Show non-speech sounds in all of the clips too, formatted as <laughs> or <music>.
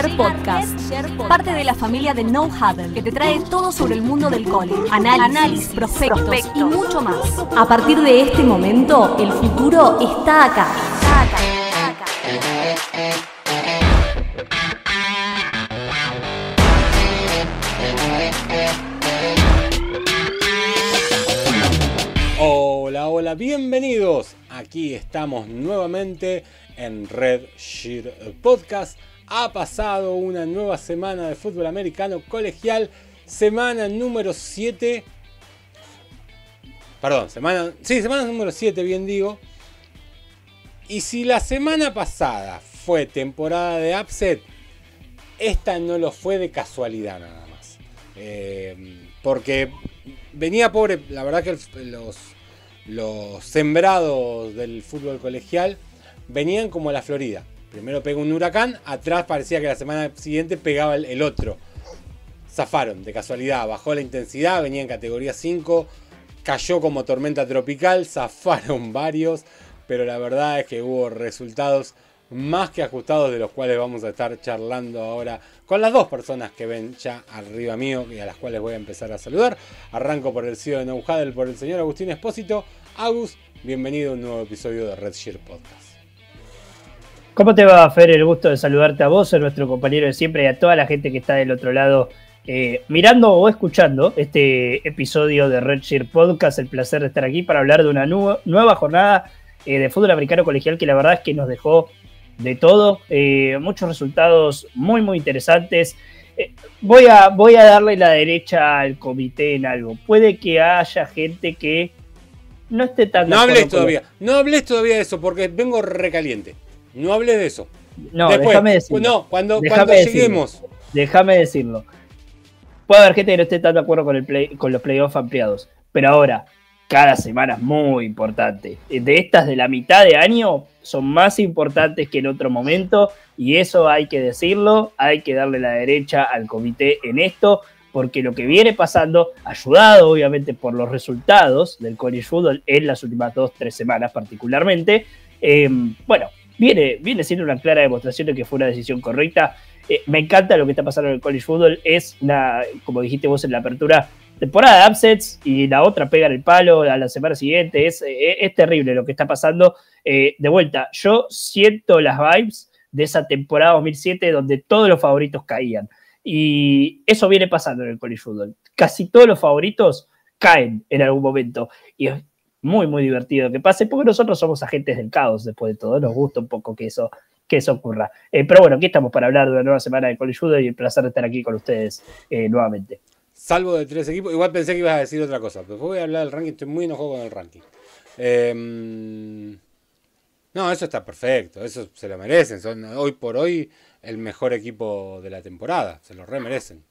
Podcast, parte de la familia de No que te trae todo sobre el mundo del cole, análisis, prospectos, y mucho más. A partir de este momento, el futuro está acá. Hola, hola, bienvenidos. Aquí estamos nuevamente en Red Sheer Podcast ha pasado una nueva semana de fútbol americano colegial, semana número 7. Perdón, semana. Sí, semana número 7, bien digo. Y si la semana pasada fue temporada de upset, esta no lo fue de casualidad nada más. Eh, porque venía pobre, la verdad que los sembrados del fútbol colegial venían como a la Florida. Primero pegó un huracán, atrás parecía que la semana siguiente pegaba el, otro. Zafaron, de casualidad, bajó la intensidad, venía en categoría 5, cayó como tormenta tropical, zafaron <laughs> varios, pero la verdad es que hubo resultados más que ajustados de los cuales vamos a estar charlando ahora con las dos personas que ven ya arriba mío y a las cuales voy a empezar a saludar. Arranco por el CEO de Neuhadel, por el señor Agustín Espósito. Agus, bienvenido a un nuevo episodio de Red Shirt Podcast. ¿Cómo te va, Fer? El gusto de saludarte a vos, a nuestro compañero de siempre y a toda la gente que está del otro lado eh, mirando o escuchando este episodio de Red Podcast. El placer de estar aquí para hablar de una nueva jornada eh, de fútbol americano colegial que la verdad es que nos dejó de todo. Eh, muchos resultados muy, muy interesantes. voy, a, voy a darle la derecha al comité en algo. Puede que haya gente que no esté tan... No hables todavía, no hables todavía de eso porque vengo recaliente. No hables de eso. No, déjame decirlo. No, cuando, Déjame decirlo. Puede haber gente que no esté tan de acuerdo con, el con los playoffs ampliados. Pero ahora, cada semana es muy importante. De estas de la mitad de año son más importantes que en otro momento y eso hay que decirlo, hay que darle la derecha al comité en esto porque lo que viene pasando, ayudado obviamente por los resultados del college football en las últimas dos, tres semanas particularmente, eh, bueno, viene, siendo una clara demostración de que fue una decisión correcta. Eh, me encanta lo que está pasando en el college football. Es una, como dijiste vos en la apertura, temporada de upsets y la otra pega en el palo a la semana siguiente. Es, eh, es, terrible lo que está pasando. Eh, de vuelta, yo siento las vibes de esa temporada 2007 donde todos los favoritos caían. Y eso viene pasando en el college football. Casi todos los favoritos caen en algún momento. Y muy, muy divertido que pase, porque nosotros somos agentes del caos después de todo, nos gusta un poco que eso, que eso ocurra. Eh, pero bueno, aquí estamos para hablar de una nueva semana de College y el placer de estar aquí con ustedes eh, nuevamente. Salvo de tres equipos, igual pensé que ibas a decir otra cosa, pero voy a hablar del ranking, estoy muy enojado con el ranking. Em, no, eso está perfecto, eso se lo merecen, son hoy por hoy el mejor equipo de la temporada, se lo remerecen.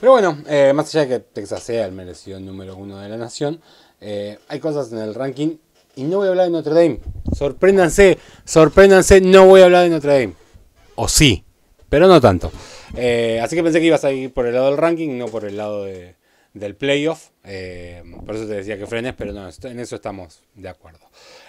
Pero bueno, eh, más allá de que Texas sea el merecido número uno de la nación, eh, hay cosas en el ranking y no voy a hablar de Notre Dame. Sorpréndanse, sorpréndanse, no voy a hablar de Notre Dame. O sí, pero no tanto. Eh, así que pensé que ibas a ir por el lado del ranking, no por el lado del playoff. Eh, por eso te decía que frenes, pero no, en eso estamos de acuerdo.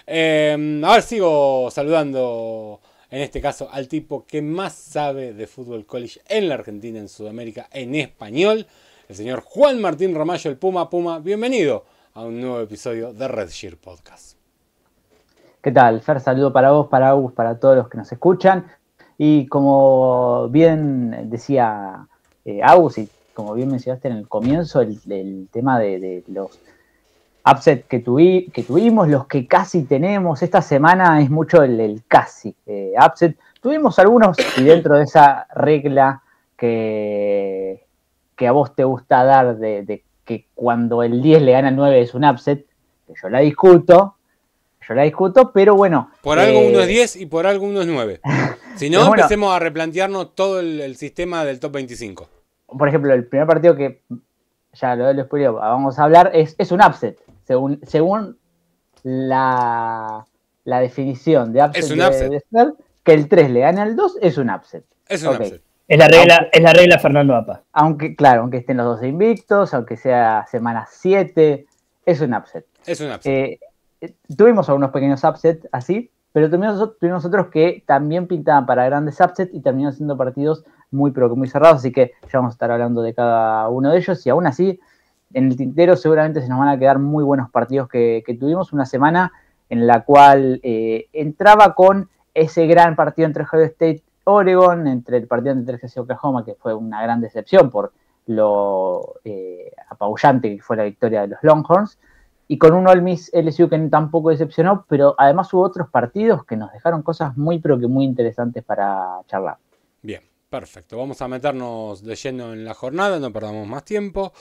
ahora sigo saludando, en este caso, al tipo que más sabe de fútbol college en la Argentina, en Sudamérica, en español, el señor Juan Martín Ramallo, el Puma Puma. Bienvenido a un nuevo episodio de Red Podcast. ¿Qué tal, Fer? Saludo para vos, para Agus, para todos los que nos escuchan. Y como bien decía eh, y como bien mencionaste en el comienzo, el, tema de, los upsets que, tuvimos, los que casi tenemos, esta semana es mucho el, casi eh, upset. Tuvimos algunos y dentro de esa regla que, a vos te gusta dar de, de que cuando el 10 le gana al 9 es un upset, que yo la discuto, yo la discuto, pero bueno. Por algo uno es 10 eh, y por algo uno es 9. <laughs> Si no, empecemos a replantearnos todo el, sistema del top 25. Por ejemplo, el primer partido que ya lo, ah, vamos a hablar es, un upset, según, según la, definición de upset, que el 3 le gane al 2 es un upset. Es un upset. Es la regla, la regla Fernando Apa. Aunque, claro, aunque estén los dos invictos, aunque sea semana 7, es un upset. Es un upset. Eh, eh, tuvimos algunos pequeños upsets así, pero tuvimos, otros que también pintaban para grandes upsets y terminaron siendo partidos muy, pero muy cerrados, así que ya vamos a estar hablando de cada uno de ellos y aún así, en el tintero seguramente se nos van a quedar muy buenos partidos que, tuvimos, una semana en la cual eh, entraba con ese gran partido entre Ohio State Oregon, entre el partido de Texas y Oklahoma, que fue una gran decepción por lo eh, apabullante que fue la victoria de los Longhorns, y con un Ole Miss LSU que tampoco decepcionó, pero además hubo otros partidos que nos dejaron cosas muy, pero que muy interesantes para charlar. Bien, perfecto. Vamos a meternos de lleno en la jornada, no perdamos más tiempo.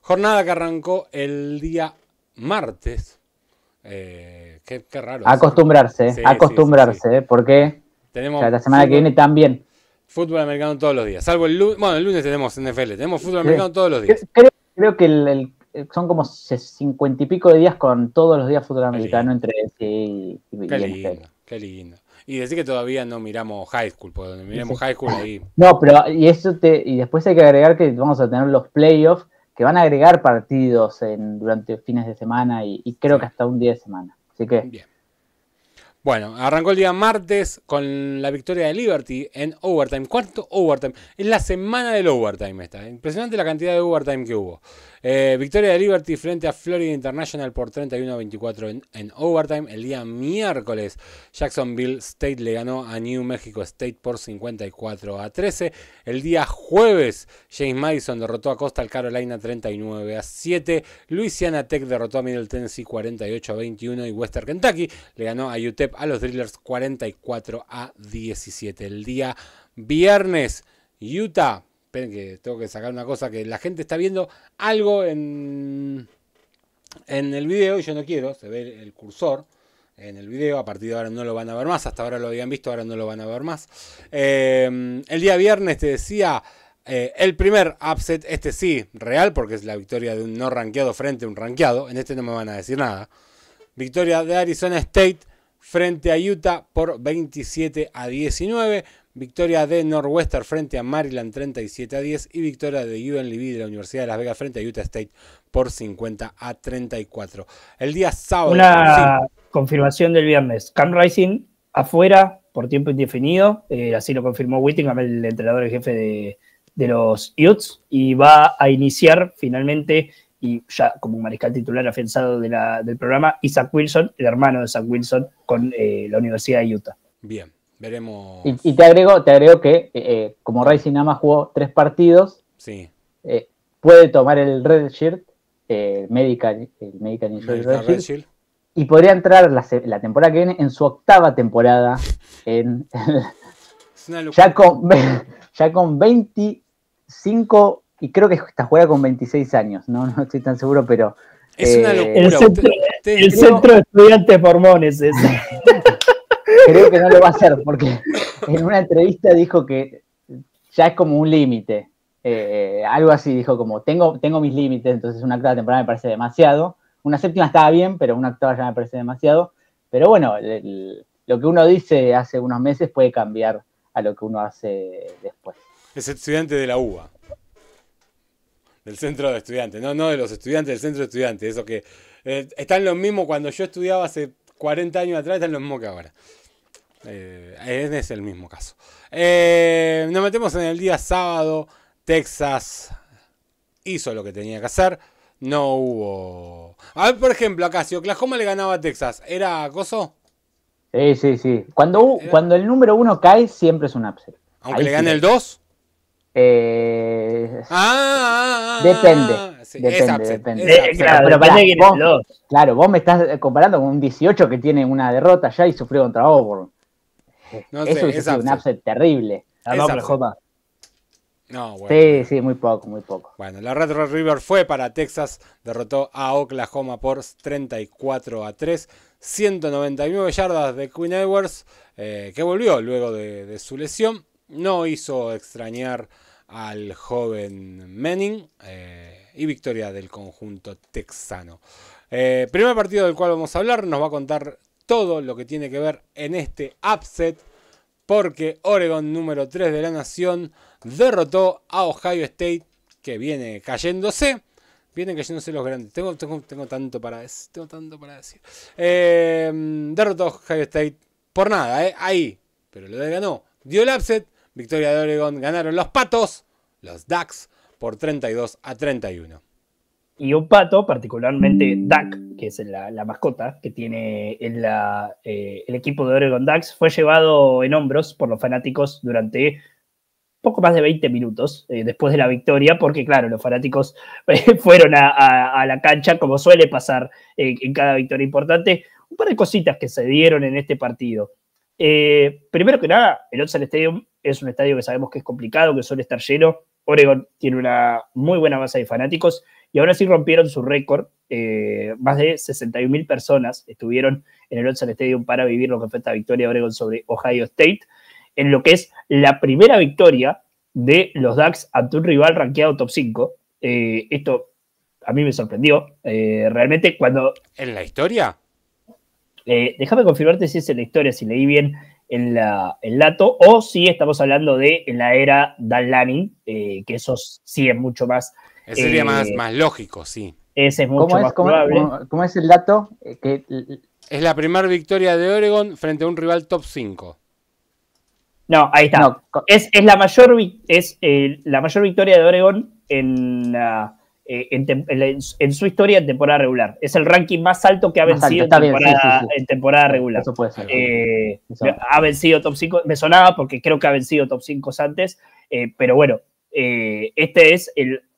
Jornada que arrancó el día martes. Eh, qué, raro. Acostumbrarse, acostumbrarse, porque tenemos la semana que viene también. Fútbol americano todos los días. Salvo el lunes. Bueno, el lunes tenemos NFL. Tenemos fútbol americano todos los días. Creo, que eh, son como cincuenta y pico de días con todos los días fútbol americano entre sí y, qué lindo, y qué lindo. Y decir que todavía no miramos high school, high school ahí. No, pero y eso y después hay que agregar que vamos a tener los playoffs que van a agregar partidos en, durante fines de semana y, creo que hasta un día de semana. Así que bueno, arrancó el día martes con la victoria de Liberty en overtime. ¿Cuánto overtime? Es la semana del overtime esta. Impresionante la cantidad de overtime que hubo. Eh, victoria de Liberty frente a Florida International por 31 a 24 en, overtime. El día miércoles, Jacksonville State le ganó a New Mexico State por 54 a 13. El día jueves, James Madison derrotó a Coastal Carolina 39 a 7. Louisiana Tech derrotó a Middle Tennessee 48 a 21. Y Western Kentucky le ganó a UTEP a los Drillers 44 a 17. El día viernes, Utah. Esperen que tengo que sacar una cosa que la gente está viendo algo en, en el video y yo no quiero. Se ve el cursor en el video. A partir de ahora no lo van a ver más. Hasta ahora lo habían visto, ahora no lo van a ver más. Em, el día viernes te decía eh, el primer upset, este sí, real, porque es la victoria de un no rankeado frente a un rankeado. En este no me van a decir nada. Victoria de Arizona State frente a Utah por 27 a 19. Victoria de Northwestern frente a Maryland 37 a 10 y victoria de UNLV de la Universidad de Las Vegas frente a Utah State por 50 a 34. El día sábado. Una confirmación del viernes. Cam Rising afuera por tiempo indefinido. Eh, así lo confirmó Whittingham, el entrenador y jefe de, de los Utes. Y va a iniciar finalmente y ya como mariscal titular afianzado del programa, Isaac Wilson, el hermano de Isaac Wilson, con eh, la Universidad de Utah. Bien, veremos. Y, te, agrego, te agrego que eh, eh, como Racing nada más jugó tres partidos, sí. puede tomar el Red Shirt, el Medical, el Red, y podría entrar la, temporada que viene en su octava temporada. <laughs> en, <laughs> ya, con, ya con 25 y creo que está juega con 26 años, no, <laughs> no estoy tan seguro, pero... Es una eh, locura. El centro, de estudiantes mormones es. <laughs> creo que no lo va a hacer, porque en una entrevista dijo que ya es como un límite. Eh, eh, algo así dijo como, tengo, tengo mis límites, entonces una octava temporal me parece demasiado. Una séptima estaba bien, pero una octava ya me parece demasiado. Pero bueno, lo que uno dice hace unos meses puede cambiar a lo que uno hace después. Es estudiante de la UBA del centro de estudiantes, no, no de los estudiantes del centro de estudiantes, eso que eh, están los mismos cuando yo estudiaba hace 40 años atrás, están los mismos que ahora. Eh, es el mismo caso. Eh, nos metemos en el día sábado. Texas hizo lo que tenía que hacer. No hubo. A ver, por ejemplo, acá, si Oklahoma le ganaba a Texas, ¿era acoso? Sí, sí, sí. Cuando, cuando el número uno cae, siempre es un ápice ¿Aunque le gane el 2? depende. depende, claro, vos, me estás eh, comparando con un 18 que tiene una derrota ya y sufrió contra Auburn. Eso es un upset terrible. Ah, sí, sí, muy poco, muy poco. Bueno, la Red River fue para Texas, derrotó a Oklahoma por 34 a 3, 199 yardas de Queen Edwards, eh, que volvió luego de su lesión no hizo extrañar al joven Manning eh, y victoria del conjunto texano. Eh, primer partido del cual vamos a hablar, nos va a contar todo lo que tiene que ver en este upset, porque Oregon número 3 de la nación derrotó a Ohio State, que viene cayéndose. Vienen cayéndose los grandes. Tengo, tengo, tanto, para, decir, tanto para decir. derrotó a Ohio State por nada, eh, ahí. Pero lo ganó. Dio el upset Victoria de Oregon ganaron los Patos, los Ducks, por 32 a 31. Y un pato, particularmente Duck, que es la, mascota que tiene eh, el equipo de Oregon Ducks, fue llevado en hombros por los fanáticos durante poco más de 20 minutos eh, después de la victoria, porque claro, los fanáticos eh, <laughs> fueron a, la cancha, como suele pasar en cada victoria importante. Un par de cositas que se dieron en este partido. Eh, primero que nada, el Otsal Stadium es un estadio que sabemos que es complicado, que suele estar lleno. Oregon tiene una muy buena base de fanáticos y ahora sí rompieron su récord. Eh, más de 61.000 personas estuvieron en el Otsal Stadium para vivir lo que fue esta victoria de Oregon sobre Ohio State, en lo que es la primera victoria de los Ducks ante un rival rankeado top 5. Eh, esto a mí me sorprendió. realmente cuando... ¿En la historia? Eh, déjame confirmarte si es en la historia, si leí bien el, dato, o si estamos hablando de la era Dan Lanning, eh, que eso sí es mucho más. Ese sería eh, más, más lógico, sí. Ese es mucho más probable. ¿cómo, es el dato? es la primera victoria de Oregon frente a un rival top 5. No, ahí está. es, la mayor, es la mayor victoria de Oregon en. la. Eh, en, su historia en temporada regular. Es el ranking más alto que ha vencido en, temporada, regular. Eh, ha vencido top 5, me sonaba porque creo que ha vencido top 5 antes, eh, pero bueno, este es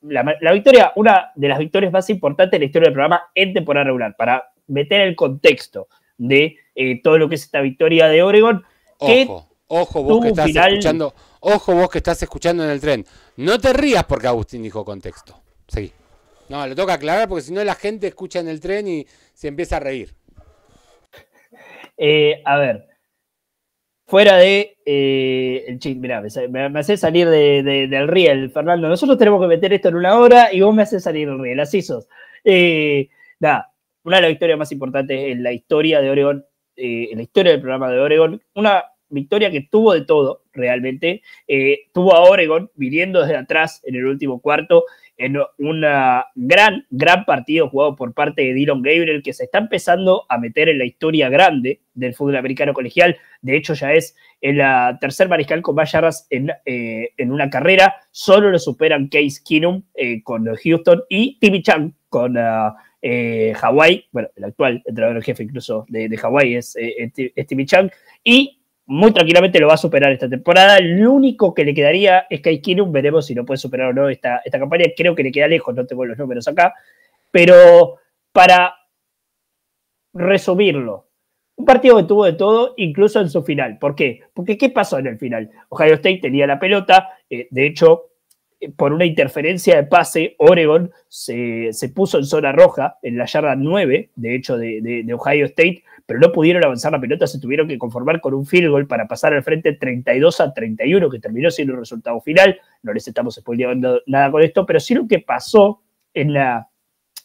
la, victoria, una de las victorias más importantes en la historia del programa en temporada regular, para meter el contexto de todo lo que es esta victoria de Oregon. Que ojo, ojo, vos que estás escuchando, ojo vos que estás escuchando en el tren. No te rías porque Agustín dijo contexto. Seguí. No, lo toca aclarar porque si no la gente escucha en el tren y se empieza a reír. Eh, a ver, fuera de eh, el chiste, mirá, me, me hace salir del riel, Fernando. Nosotros tenemos que meter esto en una hora y vos me haces salir del riel, así sos. Eh, nada, una de las victorias más importantes en la historia de Oregon, en la historia del programa de Oregon, una victoria que tuvo de todo, realmente. tuvo a Oregon viniendo desde atrás en el último cuarto en un gran, gran partido jugado por parte de Dylan Gabriel, que se está empezando a meter en la historia grande del fútbol americano colegial. De hecho, ya es el tercer mariscal con más eh, en, una carrera. Solo lo superan Case Keenum eh, con Houston y Timmy Chang con ah, eh, Hawái. Bueno, el actual entrenador jefe incluso de, Hawái es, Timmy Chang muy tranquilamente lo va a superar esta temporada. Lo único que le quedaría es que hay un veremos si lo puede superar o no esta, esta campaña. Creo que le queda lejos, no tengo los números acá. Pero para resumirlo, un partido que tuvo de todo, incluso en su final. ¿Por qué? Porque ¿qué pasó en el final? Ohio State tenía la pelota, eh, de hecho, eh, por una interferencia de pase, Oregon se, puso en zona roja, en la yarda 9, de hecho, de Ohio State, pero no pudieron avanzar la pelota, se tuvieron que conformar con un field goal para pasar al frente 32 a 31, que terminó siendo el resultado final. No les estamos spoileando nada con esto, pero sí lo que pasó en la,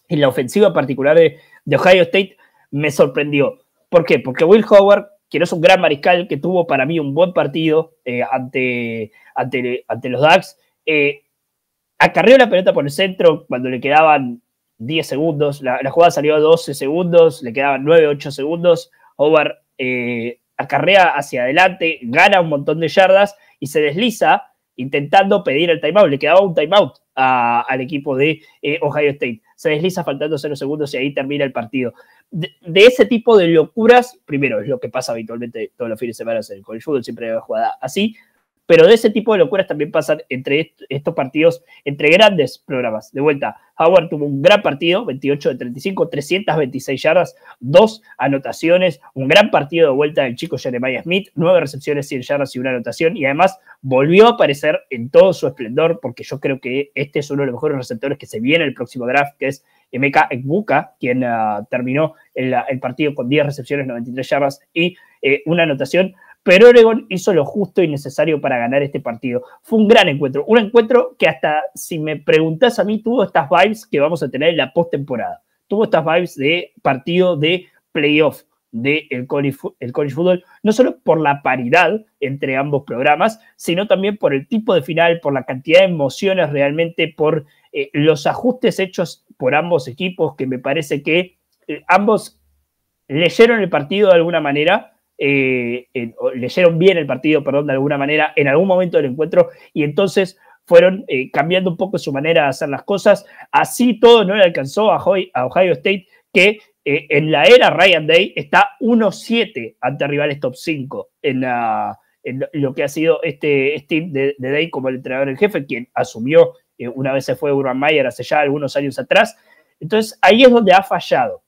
en la ofensiva particular de, Ohio State me sorprendió. ¿Por qué? Porque Will Howard quien es un gran mariscal, que tuvo para mí un buen partido eh, ante, ante, los Ducks, eh, acarreó la pelota por el centro cuando le quedaban 10 segundos. La, jugada salió a 12 segundos, le quedaban 9, 8 segundos. Howard eh, acarrea hacia adelante, gana un montón de yardas y se desliza intentando pedir el timeout. Le quedaba un timeout al equipo de eh, Ohio State. Se desliza faltando 0 segundos y ahí termina el partido. De, ese tipo de locuras, primero es lo que pasa habitualmente todos los fines de semana con el college siempre hay jugada así pero de ese tipo de locuras también pasan entre estos partidos, entre grandes programas. De vuelta, Howard tuvo un gran partido, 28 de 35, 326 yardas, dos anotaciones, un gran partido de vuelta del chico Jeremiah Smith, nueve recepciones, 100 yardas y una anotación, y además volvió a aparecer en todo su esplendor, porque yo creo que este es uno de los mejores receptores que se viene el próximo draft, que es M.K. Ekbuka, quien ah, terminó el, partido con 10 recepciones, 93 yardas y eh, una anotación pero Oregon hizo lo justo y necesario para ganar este partido. Fue un gran encuentro, un encuentro que hasta si me preguntás a mí, tuvo estas vibes que vamos a tener en la postemporada. Tuvo estas vibes de partido de playoff del de college, el college football, no solo por la paridad entre ambos programas, sino también por el tipo de final, por la cantidad de emociones realmente, por eh, los ajustes hechos por ambos equipos, que me parece que eh, ambos leyeron el partido de alguna manera, eh, leyeron bien el partido, perdón, de alguna manera, en algún momento del encuentro, y entonces fueron eh, cambiando un poco su manera de hacer las cosas. Así todo no le alcanzó a Ohio, State, que eh, en la era Ryan Day está 1-7 ante rivales top 5 en, lo que ha sido este Steve de, Day como el entrenador en jefe, quien asumió una vez se fue Urban Mayer hace ya algunos años atrás. Entonces ahí es donde ha fallado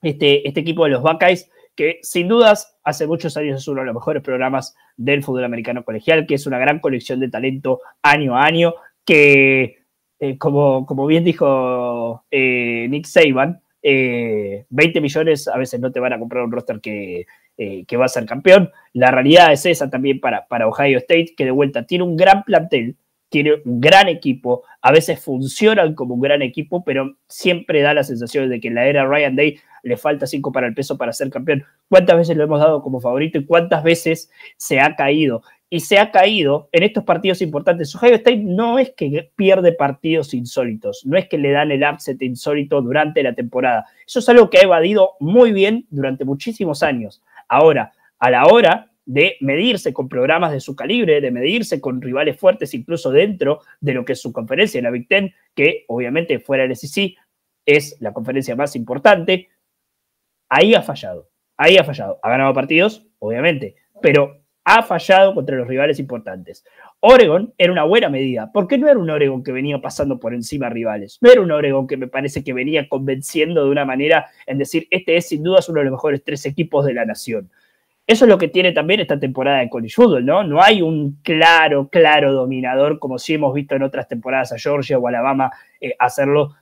este, este equipo de los Buckeyes que sin dudas hace muchos años es uno de los mejores programas del fútbol americano colegial, que es una gran colección de talento año a año, que eh, como, bien dijo eh, Nick Saban, 20 eh, millones a veces no te van a comprar un roster que, va a ser campeón. La realidad es esa también para, para Ohio State, que de vuelta tiene un gran plantel, tiene un gran equipo, a veces funcionan como un gran equipo, pero siempre da la sensación de que en la era Ryan Day le falta cinco para el peso para ser campeón. ¿Cuántas veces lo hemos dado como favorito y cuántas veces se ha caído? Y se ha caído en estos partidos importantes. Su State no es que pierde partidos insólitos, no es que le dan el upset insólito durante la temporada. Eso es algo que ha evadido muy bien durante muchísimos años. Ahora, a la hora de medirse con programas de su calibre, de medirse con rivales fuertes incluso dentro de lo que es su conferencia en la Big Ten, que obviamente fuera del SEC es la conferencia más importante. Ahí ha fallado, ahí ha fallado. Ha ganado partidos, obviamente, pero ha fallado contra los rivales importantes. Oregon era una buena medida, porque no era un Oregon que venía pasando por encima rivales, no era un Oregon que me parece que venía convenciendo de una manera en decir, este es sin duda uno de los mejores tres equipos de la nación. Eso es lo que tiene también esta temporada de college football, ¿no? No hay un claro, claro dominador como si hemos visto en otras temporadas a Georgia o Alabama eh, hacerlo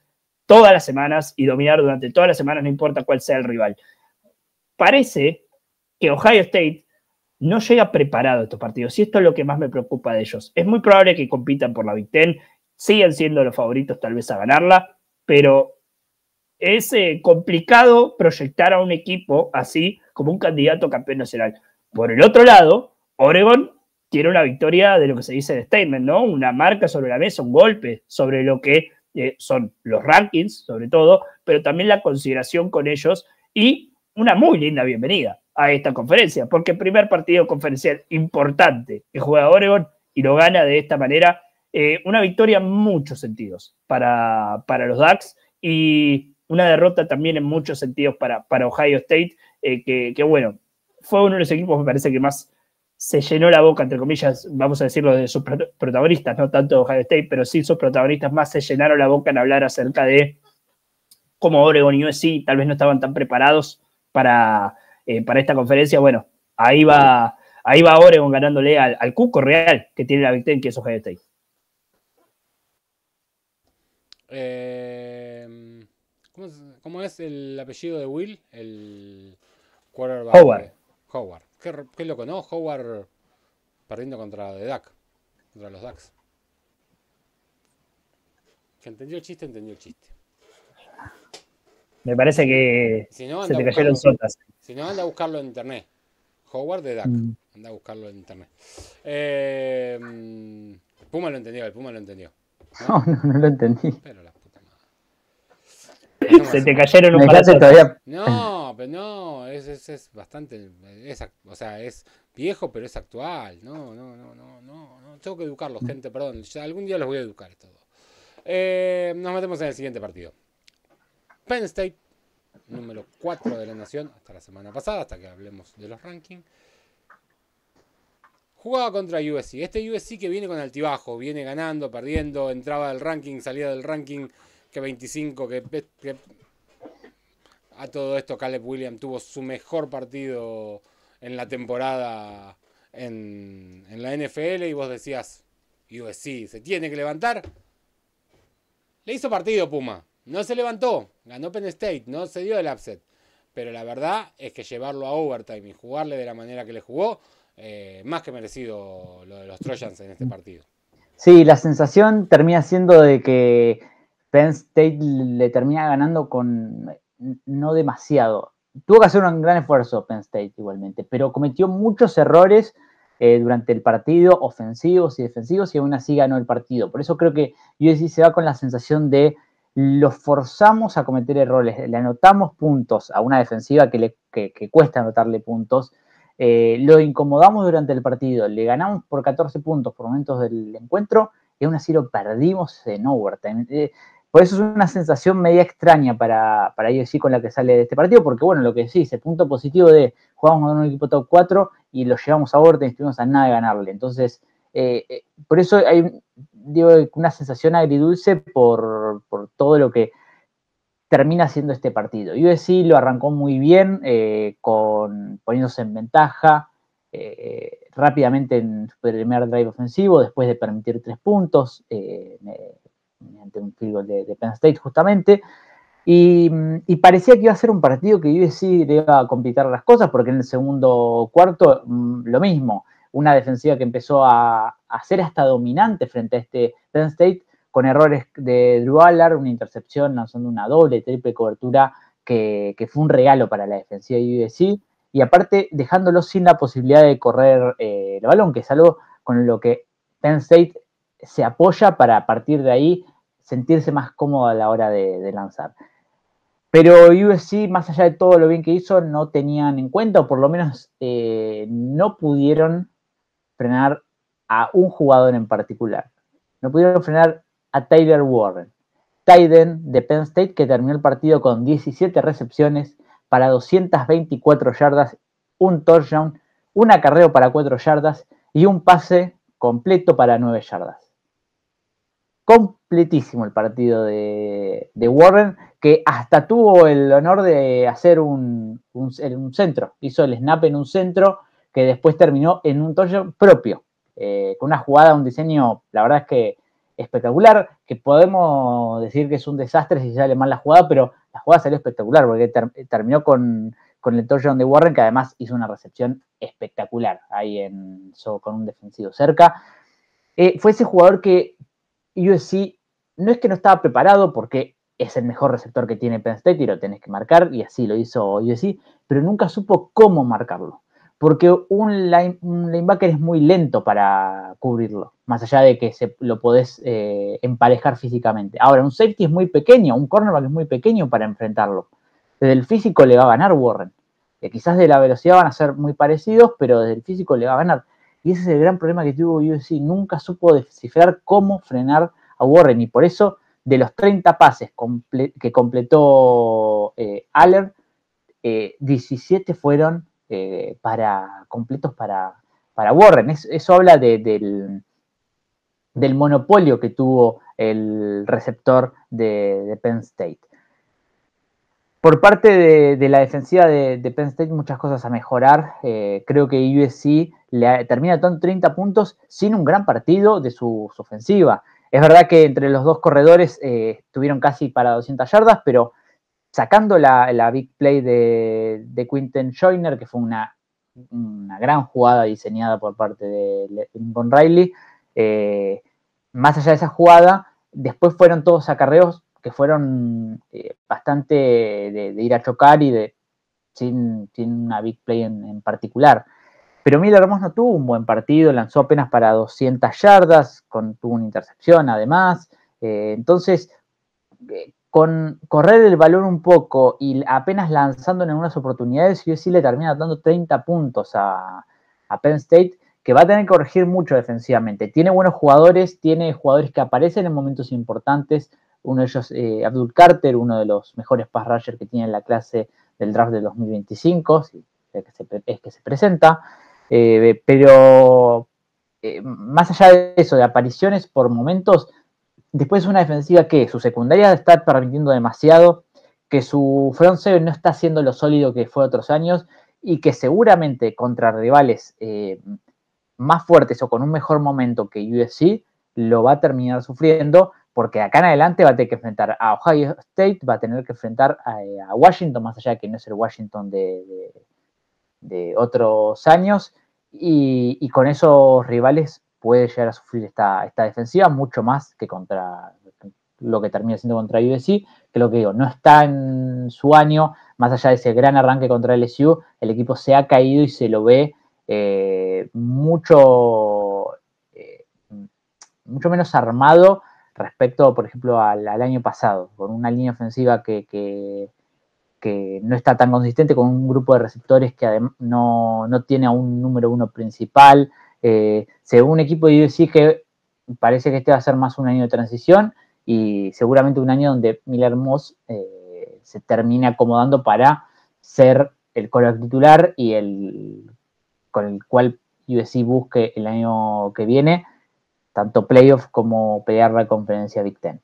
todas las semanas y dominar durante todas las semanas, no importa cuál sea el rival. Parece que Ohio State no llega preparado a estos partidos y esto es lo que más me preocupa de ellos. Es muy probable que compitan por la Big Ten, siguen siendo los favoritos tal vez a ganarla, pero es eh, complicado proyectar a un equipo así como un candidato campeón nacional. Por el otro lado, Oregon tiene una victoria de lo que se dice de statement, ¿no? Una marca sobre la mesa, un golpe sobre lo que eh, son los rankings, sobre todo, pero también la consideración con ellos y una muy linda bienvenida a esta conferencia, porque primer partido conferencial importante que juega Oregon y lo gana de esta manera. Eh, una victoria en muchos sentidos para, para los Ducks y una derrota también en muchos sentidos para, para Ohio State, eh, que, bueno, fue uno de los equipos, me parece que más se llenó la boca, entre comillas, vamos a decirlo, de sus protagonistas, no tanto Ohio State, pero sí sus protagonistas más se llenaron la boca en hablar acerca de cómo Oregon y USC tal vez no estaban tan preparados para, eh, para esta conferencia. Bueno, ahí va, ahí va Oregon ganándole al, Cuco Real, que tiene la victoria, que es Ohio State. Eh, ¿cómo, es, ¿cómo, es, el apellido de Will? El... Howard. Howard. Qué, loco, ¿no? Howard perdiendo contra The Duck. Contra los Ducks. Que entendió el chiste, entendió el chiste. Me parece que si no, se te cayeron sotas. Si no, anda a buscarlo en internet. Howard de Duck. Mm. Anda a buscarlo en internet. el eh, mm, Puma lo entendió, el Puma lo entendió. <laughs> No, no, lo entendí. Pero se te cayeron un todavía. No, pero no, es, bastante. o sea, es viejo, pero es actual. No, no, no, no, no. Tengo que educarlos, gente, perdón. algún día los voy a educar todo. Eh, nos metemos en el siguiente partido. Penn State, número 4 de la nación, hasta la semana pasada, hasta que hablemos de los rankings. Jugaba contra USC. Este USC que viene con altibajo, viene ganando, perdiendo, entraba del ranking, salía del ranking que 25, que, a todo esto Caleb Williams tuvo su mejor partido en la temporada en, la NFL y vos decías, USC se tiene que levantar. Le hizo partido Puma, no se levantó, ganó Penn State, no se dio el upset. Pero la verdad es que llevarlo a overtime y jugarle de la manera que le jugó, eh, más que merecido lo de los Trojans en este partido. Sí, la sensación termina siendo de que Penn State le termina ganando con no demasiado. Tuvo que hacer un gran esfuerzo Penn State igualmente, pero cometió muchos errores eh, durante el partido, ofensivos y defensivos, y aún así ganó el partido. Por eso creo que USC se va con la sensación de los forzamos a cometer errores, le anotamos puntos a una defensiva que, le, cuesta anotarle puntos, eh, lo incomodamos durante el partido, le ganamos por 14 puntos por momentos del encuentro y aún así lo perdimos en overtime. Eh, por eso es una sensación media extraña para, para con la que sale de este partido, porque bueno, lo que decís, el punto positivo de jugamos con un equipo top 4 y lo llevamos a orden y estuvimos a nada de ganarle. Entonces, eh, eh, por eso hay una sensación agridulce por, todo lo que termina siendo este partido. USC lo arrancó muy bien, eh, con, poniéndose en ventaja rápidamente en su primer drive ofensivo, después de permitir tres puntos, ante un field de, Penn State justamente. Y, parecía que iba a ser un partido que UBC le iba a complicar las cosas, porque en el segundo cuarto mm, lo mismo, una defensiva que empezó a, ser hasta dominante frente a este Penn State, con errores de Drew Allard, una intercepción lanzando una doble, triple cobertura, que, fue un regalo para la defensiva de UBC. y aparte dejándolo sin la posibilidad de correr eh, el balón, que es algo con lo que Penn State se apoya para a partir de ahí sentirse más cómodo a la hora de, lanzar. Pero USC, más allá de todo lo bien que hizo, no tenían en cuenta, o por lo menos eh, no pudieron frenar a un jugador en particular. No pudieron frenar a Tyler Warren, Tyden de Penn State, que terminó el partido con 17 recepciones para 224 yardas, un touchdown, un acarreo para 4 yardas y un pase completo para 9 yardas completísimo el partido de, Warren, que hasta tuvo el honor de hacer un, un, centro, hizo el snap en un centro que después terminó en un touchdown propio, eh, con una jugada, un diseño, la verdad es que espectacular, que podemos decir que es un desastre si sale mal la jugada, pero la jugada salió espectacular porque terminó con, el touchdown de Warren, que además hizo una recepción espectacular ahí en, con un defensivo cerca. Eh, fue ese jugador que USC no es que no estaba preparado porque es el mejor receptor que tiene Penn State y lo tenés que marcar, y así lo hizo USC, pero nunca supo cómo marcarlo, porque un, linebacker es muy lento para cubrirlo, más allá de que se, lo podés eh, emparejar físicamente. Ahora, un safety es muy pequeño, un cornerback es muy pequeño para enfrentarlo. Desde el físico le va a ganar Warren. Que quizás de la velocidad van a ser muy parecidos, pero desde el físico le va a ganar. Y ese es el gran problema que tuvo UFC. Nunca supo descifrar cómo frenar a Warren. Y por eso, de los 30 pases que completó eh, Aller, 17 eh, fueron eh, para, completos para, para Warren. eso habla del, monopolio que tuvo el receptor de, Penn State. Por parte de, de la defensiva de, Penn State, muchas cosas a mejorar. creo que USC termina con 30 puntos sin un gran partido de su, ofensiva. Es verdad que entre los dos corredores eh, estuvieron casi para 200 yardas, pero sacando la, big play de, de Quinten Joyner, que fue una, gran jugada diseñada por parte de Lincoln Riley, eh, más allá de esa jugada, después fueron todos acarreos que fueron eh, bastante de, ir a chocar y de sin, una big play en particular. Pero Miller Hermoso no tuvo un buen partido, lanzó apenas para 200 yardas, tuvo una intercepción además. Eh, entonces, eh, con correr el balón un poco y apenas lanzando en algunas oportunidades, yo sí le termina dando 30 puntos a, Penn State, que va a tener que corregir mucho defensivamente. Tiene buenos jugadores, tiene jugadores que aparecen en momentos importantes. Uno de ellos, eh, Abdul Carter, uno de los mejores pass rusher que tiene en la clase del draft de 2025, si es que es que se presenta. Eh, pero eh, más allá de eso, de apariciones por momentos, después una defensiva que su secundaria está permitiendo demasiado, que su front seven no está haciendo lo sólido que fue otros años y que seguramente contra rivales eh, más fuertes o con un mejor momento que USC lo va a terminar sufriendo porque acá en adelante va a tener que enfrentar a Ohio State, va a tener que enfrentar a, Washington, más allá de que no es el Washington de de otros años y, con esos rivales puede llegar a sufrir esta, esta defensiva mucho más que contra lo que termina siendo contra UBC que lo que digo, no está en su año, más allá de ese gran arranque contra LSU, el equipo se ha caído y se lo ve eh, mucho, eh, mucho menos armado respecto, por ejemplo, al, al, año pasado, con una línea ofensiva que, que, que no está tan consistente con un grupo de receptores que no, no tiene a un número uno principal. Eh, según un equipo de sí que parece que este va a ser más un año de transición y seguramente un año donde Miller Moss eh, se termine acomodando para ser el core titular y el con el cual USC busque el año que viene, tanto playoff como pelear la conferencia Big Ten.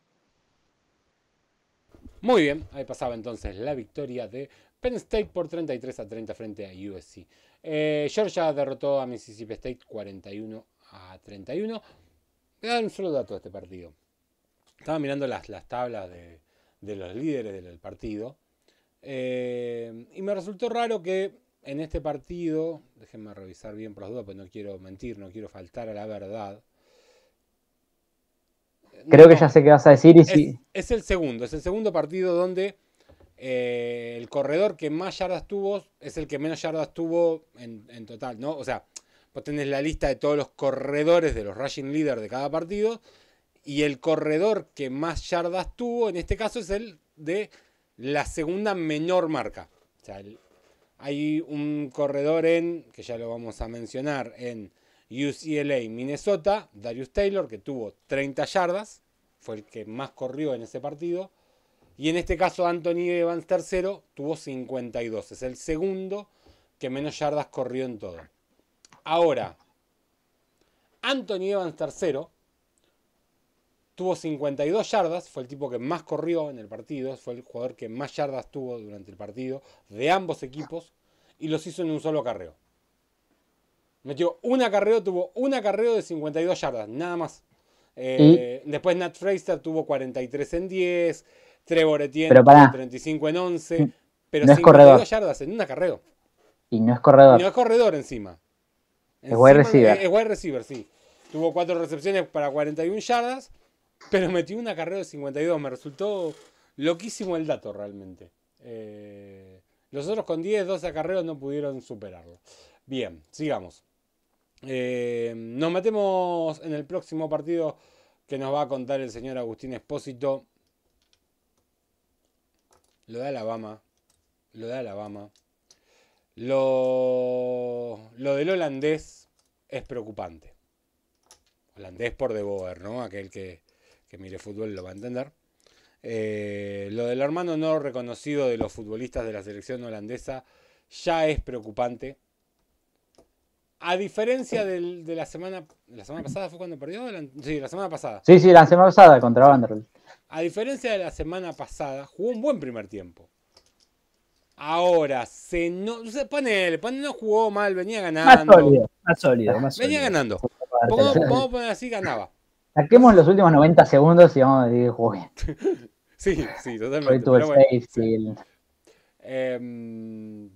Muy bien, ahí pasaba entonces la victoria de Penn State por 33 a 30 frente a USC. Eh, Georgia derrotó a Mississippi State 41 a 31. Voy a un solo dato de este partido. Estaba mirando las, las tablas de, los líderes del partido. Eh, y me resultó raro que en este partido, déjenme revisar bien por las dudas, pues no quiero mentir, no quiero faltar a la verdad. Creo que ya sé qué vas a decir y es, es el segundo, es el segundo partido donde eh, el corredor que más yardas tuvo es el que menos yardas tuvo en, total, ¿no? O sea, vos tenés la lista de todos los corredores de los rushing leaders de cada partido y el corredor que más yardas tuvo en este caso es el de la segunda menor marca. O sea, hay un corredor en, que ya lo vamos a mencionar, en UCLA, Minnesota, Darius Taylor, que tuvo 30 yardas, fue el que más corrió en ese partido. Y en este caso Anthony Evans tercero tuvo 52. Es el segundo que menos yardas corrió en todo. Ahora, Anthony Evans tercero tuvo 52 yardas. Fue el tipo que más corrió en el partido. Fue el jugador que más yardas tuvo durante el partido de ambos equipos. Y los hizo en un solo carreo. Metió un acarreo, tuvo un acarreo de 52 yardas, nada más. Eh, después Nat Fraser tuvo 43 en 10, Trevor Etienne 35 en 11, mm, pero no 52 yardas en un acarreo. Y no es corredor. No es corredor encima. es wide receiver. Es wide receiver, sí. Tuvo cuatro recepciones para 41 yardas, pero metió un acarreo de 52. Me resultó loquísimo el dato realmente. Eh, los otros con 10, 12 acarreos no pudieron superarlo. Bien, sigamos. Eh, nos metemos en el próximo partido que nos va a contar el señor Agustín Espósito. Lo de Alabama. Lo de Alabama. Lo, del holandés es preocupante. Holandés por De Boer, ¿no? Aquel que, mire fútbol lo va a entender. Eh, lo del hermano no reconocido de los futbolistas de la selección holandesa ya es preocupante a diferencia del, de la semana, la semana pasada fue cuando perdió, sí, la semana pasada. Sí, sí, la semana pasada contra Vanderbilt. A diferencia de la semana pasada, jugó un buen primer tiempo. Ahora, se no, se pone, no jugó mal, venía ganando. Más sólido, más sólido. Más venía ganando. Vamos, a poner así, ganaba. Saquemos los últimos 90 segundos y vamos a decir que jugó bien. sí, sí, totalmente. Hoy bueno, sí. Em,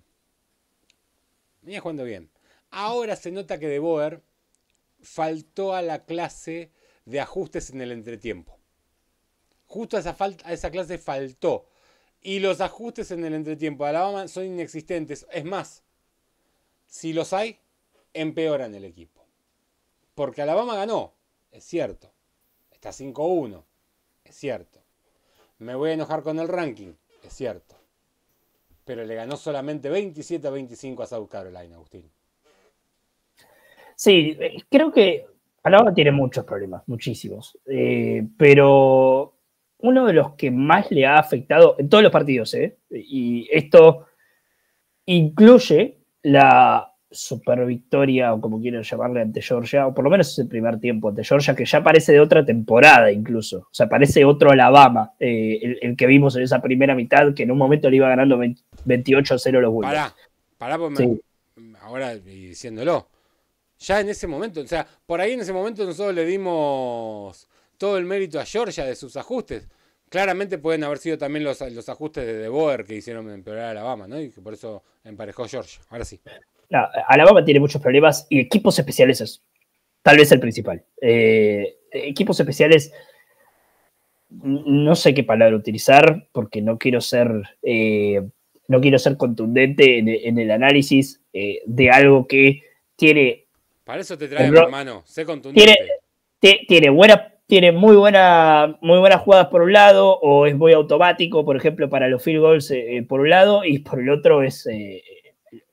venía jugando bien. Ahora se nota que De Boer faltó a la clase de ajustes en el entretiempo. Justo a esa, clase faltó. Y los ajustes en el entretiempo de Alabama son inexistentes. Es más, si los hay, empeoran el equipo. Porque Alabama ganó, es cierto. Está 5-1, es cierto. Me voy a enojar con el ranking, es cierto. Pero le ganó solamente 27 a 25 a South Carolina, Agustín. Sí, eh, creo que Alabama tiene muchos problemas, muchísimos. Eh, pero uno de los que más le ha afectado en todos los partidos, ¿eh? y esto incluye la supervictoria, o como quieran llamarle, ante Georgia, o por lo menos el primer tiempo ante Georgia, que ya parece de otra temporada incluso, o sea, parece otro Alabama, el, que vimos en esa primera mitad, que en un momento le iba ganando 28-0 los Bulls. Pará, pará, pues ahora diciéndolo, ya en ese momento. O sea, por ahí en ese momento nosotros le dimos todo el mérito a Georgia de sus ajustes. Claramente pueden haber sido también los, ajustes de, de Boer que hicieron empeorar a Alabama, ¿no? Y que por eso emparejó Georgia. Ahora sí. Alabama tiene muchos problemas y equipos especiales es tal vez el principal. Eh, equipos especiales, no sé qué palabra utilizar porque no quiero ser, eh, no quiero ser contundente en, el análisis eh, de algo que tiene para eso te trae hermano. Sé contundente. Tiene, buena, tiene muy, buena, muy buenas jugadas por un lado, o es muy automático, por ejemplo, para los field goals eh, eh, por un lado, y por el otro es eh,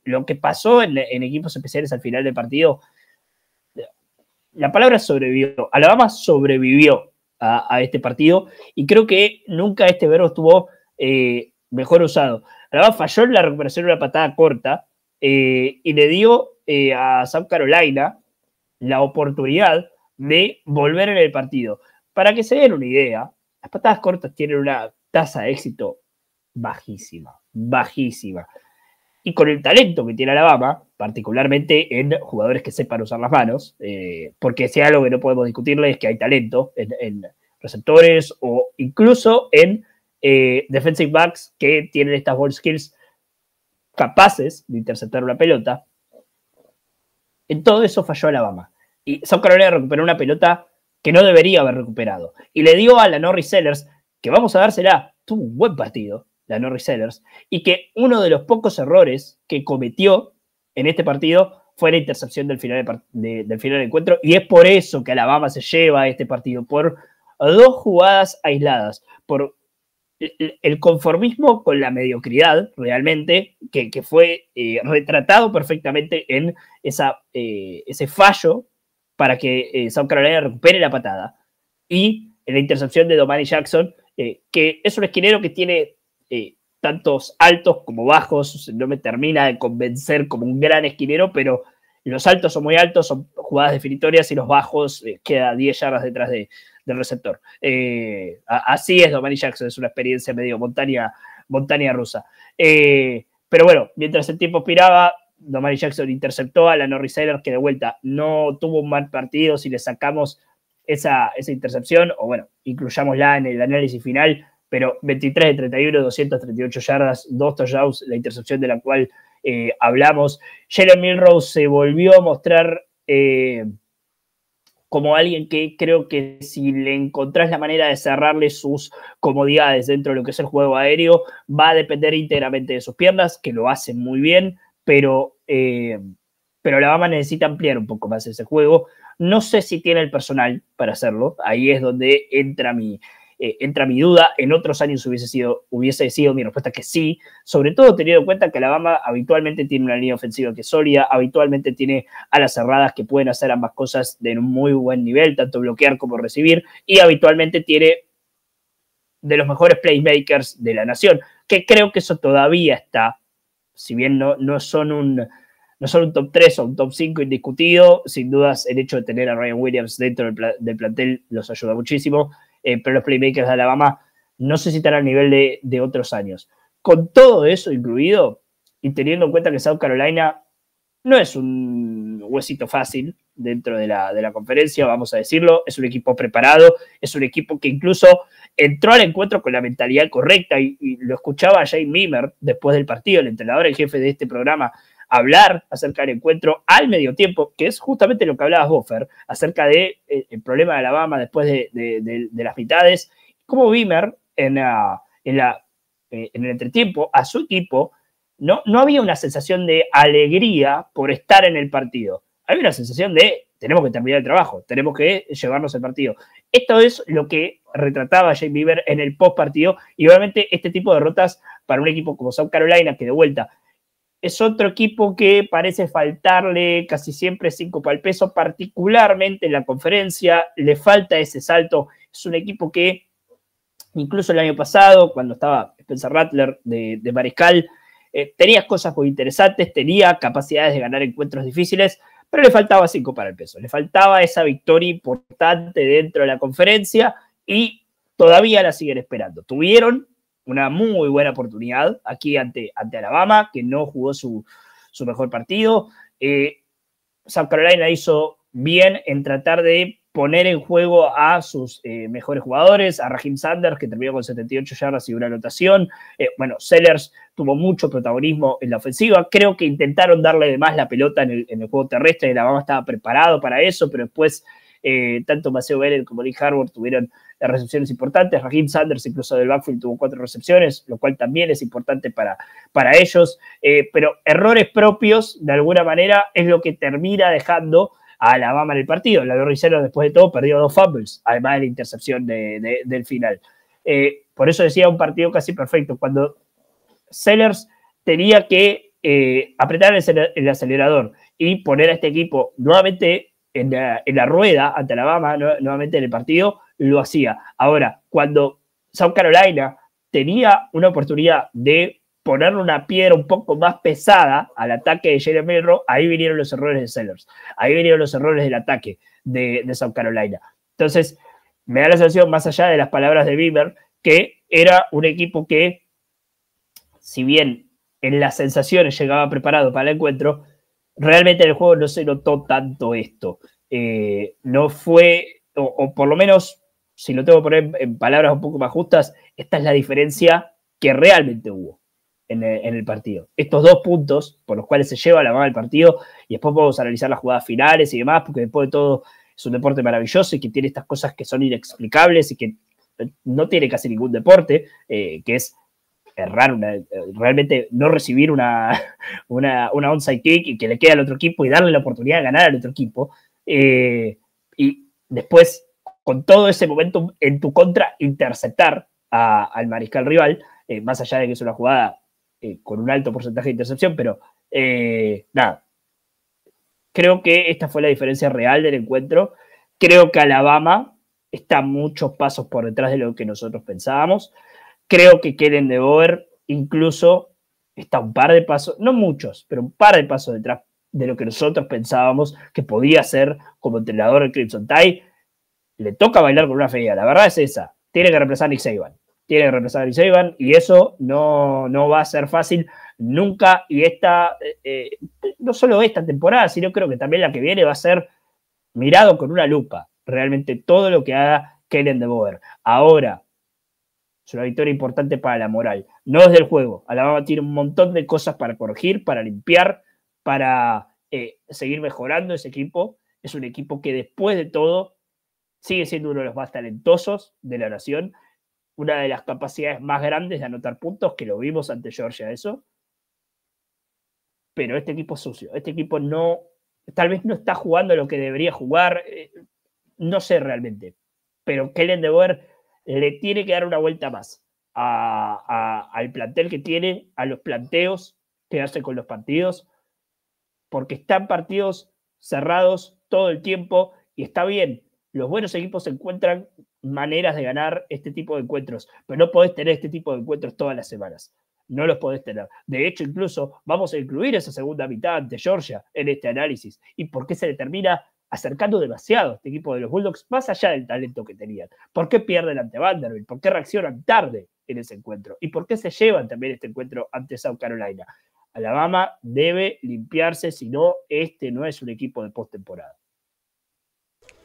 lo que pasó en, equipos especiales al final del partido. La palabra sobrevivió. Alabama sobrevivió a, este partido y creo que nunca este verbo estuvo mejor usado. Alabama falló en la recuperación de una patada corta y le dio eh, a South Carolina la oportunidad de volver en el partido. Para que se den una idea, las patadas cortas tienen una tasa de éxito bajísima, bajísima. Y con el talento que tiene Alabama, particularmente en jugadores que sepan usar las manos, eh, porque si algo que no podemos discutirle es que hay talento en, receptores o incluso en eh, defensive backs que tienen estas ball skills capaces de interceptar una pelota, en todo eso falló Alabama. Y South Carolina recuperó una pelota que no debería haber recuperado. Y le dio a la Norris Sellers, que vamos a dársela, tuvo un buen partido, la Norris Sellers, y que uno de los pocos errores que cometió en este partido fue la intercepción del final, del final del encuentro. Y es por eso que Alabama se lleva a este partido, por dos jugadas aisladas, por eh, eh, el conformismo con la mediocridad, realmente, que, fue eh, retratado perfectamente en ese fallo para que South Carolina recupere la patada. Y en la intercepción de Domani Jackson, que es un esquinero que tiene tantos altos como bajos, no me termina de convencer como un gran esquinero, pero los altos son muy altos, son jugadas definitorias y los bajos queda 10 yardas detrás de, del receptor. Eh, así es Domani Jackson, es una experiencia medio montaña, rusa. Eh, pero bueno, mientras el tiempo piraba, Domani Jackson interceptó a la Norris Taylor, que de vuelta no tuvo un mal partido. Si le sacamos esa, intercepción, o bueno, incluyámosla en el análisis final, pero 23 de 31, 238 yardas, dos touchdowns, la intercepción de la cual eh, hablamos. Jeremy Milrose se volvió a mostrar como alguien que creo que si le encontrás la manera de cerrarle sus comodidades dentro de lo que es el juego aéreo, va a depender íntegramente de sus piernas, que lo hacen muy bien, pero, eh, pero necesita ampliar un poco más ese juego. No sé si tiene el personal para hacerlo, ahí es donde entra mi, eh, entra mi duda. En otros años hubiese sido, hubiese sido mi respuesta que sí, sobre todo teniendo en cuenta que Alabama habitualmente tiene una línea ofensiva que es sólida, habitualmente tiene alas cerradas que pueden hacer ambas cosas de un muy buen nivel, tanto bloquear como recibir, y habitualmente tiene de los mejores playmakers de la nación, que creo que eso todavía está, si bien no, no son un no son un top 3 o un top 5 indiscutido, sin dudas el hecho de tener a Ryan Williams dentro del, plantel los ayuda muchísimo. Eh, pero los playmakers de Alabama no se si al nivel de, otros años. Con todo eso incluido, y teniendo en cuenta que South Carolina no es un huesito fácil dentro de la, conferencia, vamos a decirlo, es un equipo preparado, es un equipo que incluso entró al encuentro con la mentalidad correcta y, lo escuchaba Jay Mimer después del partido, el entrenador el jefe de este programa, hablar acerca del encuentro al medio tiempo, que es justamente lo que hablaba Boffer, acerca del de, eh, problema de Alabama después de, las mitades, como Bimer eh, en, el entretiempo a su equipo no, no, había una sensación de alegría por estar en el partido. Había una sensación de tenemos que terminar el trabajo, tenemos que llevarnos el partido. Esto es lo que retrataba Jay Bieber en el post partido y obviamente este tipo de derrotas para un equipo como South Carolina que de vuelta es otro equipo que parece faltarle casi siempre cinco para el peso, particularmente en la conferencia, le falta ese salto. Es un equipo que incluso el año pasado, cuando estaba Spencer Rattler de, Mariscal, eh, tenía cosas muy interesantes, tenía capacidades de ganar encuentros difíciles, pero le faltaba cinco para el peso, le faltaba esa victoria importante dentro de la conferencia y todavía la siguen esperando. Tuvieron una muy buena oportunidad aquí ante, ante Alabama, que no jugó su, mejor partido. Eh, South Carolina hizo bien en tratar de poner en juego a sus eh, mejores jugadores, a Rahim Sanders, que terminó con 78 yardas y una anotación. Eh, bueno, Sellers tuvo mucho protagonismo en la ofensiva. Creo que intentaron darle además más la pelota en el, juego terrestre. y Alabama estaba preparado para eso, pero después tanto Maceo Bennett como Lee Harbour tuvieron recepciones importantes. Raheem Sanders, incluso del backfield, tuvo cuatro recepciones, lo cual también es importante para, para ellos. Eh, pero errores propios, de alguna manera, es lo que termina dejando a Alabama en el partido. La Riceros, después de todo, perdió dos fumbles, además de la intercepción del final. Eh, por eso decía un partido casi perfecto. Cuando Sellers tenía que eh, apretar el, acelerador y poner a este equipo nuevamente en la, en la rueda ante Alabama, nuevamente en el partido, lo hacía. Ahora, cuando South Carolina tenía una oportunidad de ponerle una piedra un poco más pesada al ataque de Jeremy Rowe, ahí vinieron los errores de Sellers, ahí vinieron los errores del ataque de, South Carolina. Entonces, me da la sensación, más allá de las palabras de Bieber, que era un equipo que, si bien en las sensaciones llegaba preparado para el encuentro, realmente en el juego no se notó tanto esto. Eh, no fue, o, por lo menos si lo tengo que poner en palabras un poco más justas, esta es la diferencia que realmente hubo en el, partido. Estos dos puntos por los cuales se lleva la mano el partido, y después podemos analizar las jugadas finales y demás, porque después de todo es un deporte maravilloso y que tiene estas cosas que son inexplicables y que no tiene casi ningún deporte, eh, que es errar, realmente no recibir <laughs> una, una, onside kick y que le quede al otro equipo y darle la oportunidad de ganar al otro equipo. Eh, y después con todo ese momento en tu contra, interceptar al mariscal rival, eh, más allá de que es una jugada eh, con un alto porcentaje de intercepción, pero eh, nada. Creo que esta fue la diferencia real del encuentro. Creo que Alabama está muchos pasos por detrás de lo que nosotros pensábamos. Creo que Kellen de Boer incluso está un par de pasos, no muchos, pero un par de pasos detrás de lo que nosotros pensábamos que podía ser como entrenador el Crimson Tide le toca bailar con una fea la verdad es esa. Tiene que reemplazar a Nick Saban. Tiene que reemplazar a Nick y eso no, no va a ser fácil nunca. Y esta, eh, eh, no solo esta temporada, sino creo que también la que viene va a ser mirado con una lupa. Realmente todo lo que haga Kellen de Boer. Ahora, es una victoria importante para la moral, no desde el juego. Alabama tiene un montón de cosas para corregir, para limpiar, para eh, seguir mejorando ese equipo. Es un equipo que después de todo sigue siendo uno de los más talentosos de la nación, una de las capacidades más grandes de anotar puntos, que lo vimos ante Georgia eso. Pero este equipo es sucio, este equipo no, tal vez no está jugando lo que debería jugar, eh, no sé realmente, pero Kellen Boer le tiene que dar una vuelta más al plantel que tiene, a los planteos que hace con los partidos, porque están partidos cerrados todo el tiempo y está bien, los buenos equipos encuentran maneras de ganar este tipo de encuentros, pero no podés tener este tipo de encuentros todas las semanas. No los podés tener. De hecho, incluso vamos a incluir esa segunda mitad ante Georgia en este análisis. ¿Y por qué se determina acercando demasiado este equipo de los Bulldogs, más allá del talento que tenían. ¿Por qué pierden ante Vanderbilt? ¿Por qué reaccionan tarde en ese encuentro? ¿Y por qué se llevan también este encuentro ante South Carolina? Alabama debe limpiarse, si no, este no es un equipo de postemporada.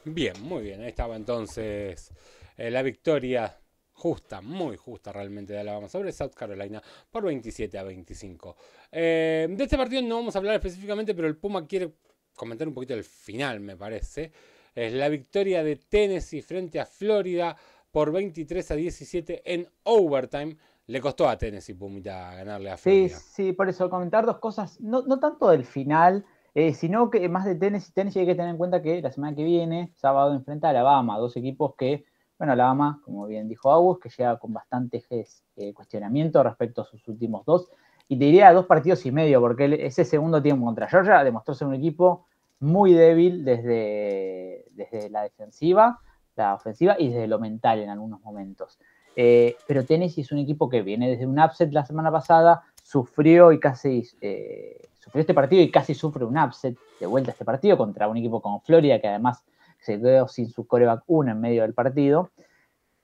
Bien, muy bien. Ahí estaba entonces eh, la victoria justa, muy justa realmente de Alabama sobre South Carolina por 27 a 25. Eh, de este partido no vamos a hablar específicamente, pero el Puma quiere comentar un poquito el final, me parece. Es la victoria de Tennessee frente a Florida por 23 a 17 en overtime. Le costó a Tennessee Pumita ganarle a Florida. Sí, sí, por eso comentar dos cosas, no, no tanto del final, eh, sino que más de Tennessee, Tennessee hay que tener en cuenta que la semana que viene, sábado, enfrenta a Alabama, dos equipos que, bueno, Alabama, como bien dijo August, que llega con bastante cuestionamientos eh, cuestionamiento respecto a sus últimos dos, y te diría dos partidos y medio, porque ese segundo tiempo contra Georgia demostró ser un equipo muy débil desde, desde la defensiva, la ofensiva y desde lo mental en algunos momentos. Eh, pero Tennessee es un equipo que viene desde un upset la semana pasada, sufrió y casi eh, sufrió este partido y casi sufre un upset de vuelta a este partido contra un equipo como Florida que además se quedó sin su coreback 1 en medio del partido.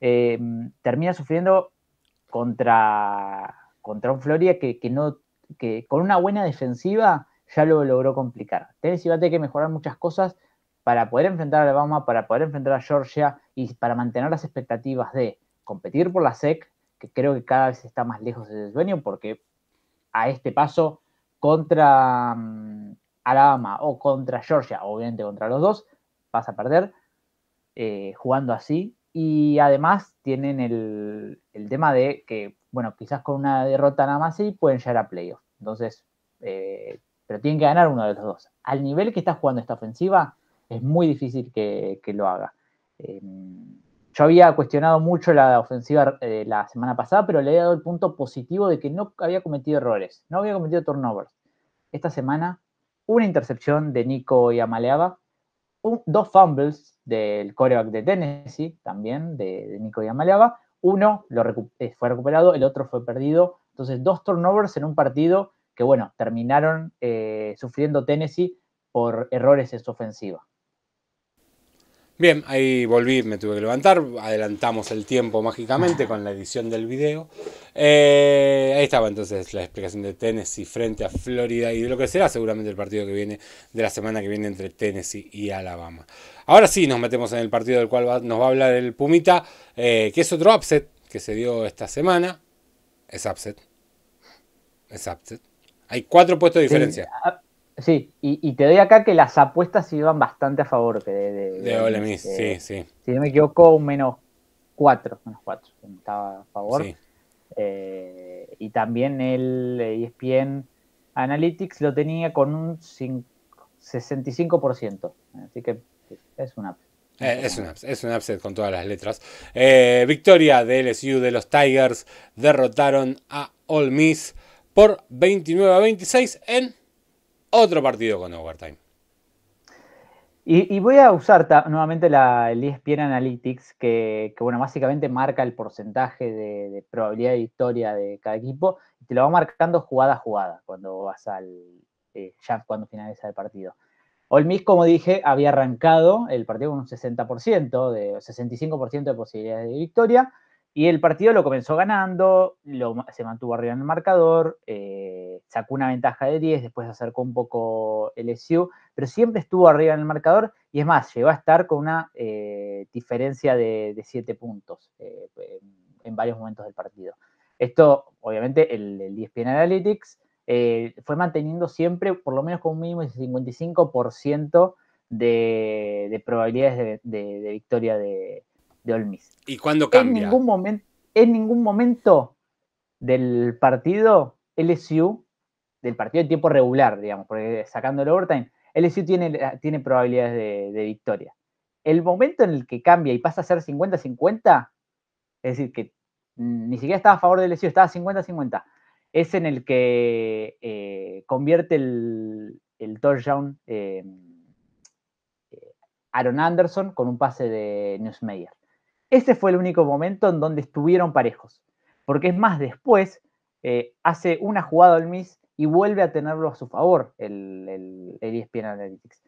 Eh, termina sufriendo contra, contra un Florida que, no, que con una buena defensiva ya lo logró complicar. Tennessee va a tener que mejorar muchas cosas para poder enfrentar a Alabama, para poder enfrentar a Georgia y para mantener las expectativas de competir por la SEC, que creo que cada vez está más lejos de ese sueño porque a este paso contra mm, Alabama o contra Georgia, obviamente contra los dos, vas a perder eh, jugando así. Y además tienen el, tema de que, bueno, quizás con una derrota nada más sí pueden llegar a playoff. Entonces, eh, pero tienen que ganar uno de los dos. Al nivel que está jugando esta ofensiva, es muy difícil que, lo haga. Em, yo había cuestionado mucho la ofensiva eh, la semana pasada, pero le he dado el punto positivo de que no había cometido errores, no había cometido turnovers. Esta semana, una intercepción de Nico y Amaleaba, dos fumbles del coreback de Tennessee, también de, Nico y Amaleaba. Uno eh, fue recuperado, el otro fue perdido. Entonces, dos turnovers en un partido que, bueno, terminaron eh, sufriendo Tennessee por errores en su ofensiva. Bien, ahí volví, me tuve que levantar, adelantamos el tiempo mágicamente con la edición del video. Eh, ahí estaba entonces la explicación de Tennessee frente a Florida y de lo que será seguramente el partido que viene de la semana que viene entre Tennessee y Alabama. Ahora sí nos metemos en el partido del cual nos va a hablar el Pumita, eh, que es otro upset que se dio esta semana. Es upset. Es upset. Hay cuatro puestos de diferencia. Sí, y, te doy acá que las apuestas iban bastante a favor de, de, Ole Miss, sí, sí. Si no me equivoco, un menos 4, menos 4, estaba a favor. Eh, y también el ESPN Analytics lo tenía con un 65%. Así que es un upset. Eh, es, un upset, es un upset con todas las letras. Eh, victoria de LSU de los Tigers. Derrotaron a All Miss por 29 a 26 en otro partido con overtime. Y, voy a usar nuevamente la, el ESPN Analytics, que, bueno, básicamente marca el porcentaje de, probabilidad de victoria de cada equipo, y te lo va marcando jugada a jugada cuando vas al eh, ya cuando finaliza el partido. Olmis, como dije, había arrancado el partido con un 60%, de, 65% de posibilidades de victoria, y el partido lo comenzó ganando, se mantuvo arriba en el marcador, eh, sacó una ventaja de 10, después acercó un poco el SU, pero siempre estuvo arriba en el marcador y es más, llegó a estar con una eh, diferencia de 7 puntos eh, en varios momentos del partido. Esto, obviamente, el, 10 ESPN Analytics fue manteniendo siempre, por lo menos con un mínimo de 55% de, probabilidades de, de victoria de, de ¿Y cuándo cambia? En ningún, momento, en ningún momento del partido, LSU, del partido de tiempo regular, digamos, porque sacando el overtime, LSU tiene, tiene probabilidades de, victoria. El momento en el que cambia y pasa a ser 50-50, es decir, que ni siquiera estaba a favor de LSU, estaba 50-50, es en el que eh, convierte el, touchdown eh, eh, Aaron Anderson con un pase de Newsmeyer. Ese fue el único momento en donde estuvieron parejos, porque es más, después eh, hace una jugada al Miss y vuelve a tenerlo a su favor el, el, el ESPN Analytics.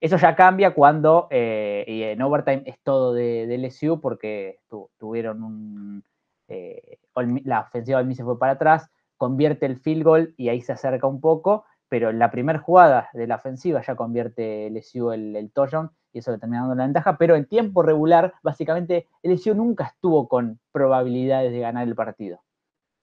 Eso ya cambia cuando eh, y en overtime es todo de, lesiu LSU porque tuvieron un... Eh, la ofensiva del Miss se fue para atrás, convierte el field goal y ahí se acerca un poco, pero en la primera jugada de la ofensiva ya convierte LSU el, el touchdown y eso le termina dando la ventaja, pero en tiempo regular, básicamente, el e nunca estuvo con probabilidades de ganar el partido.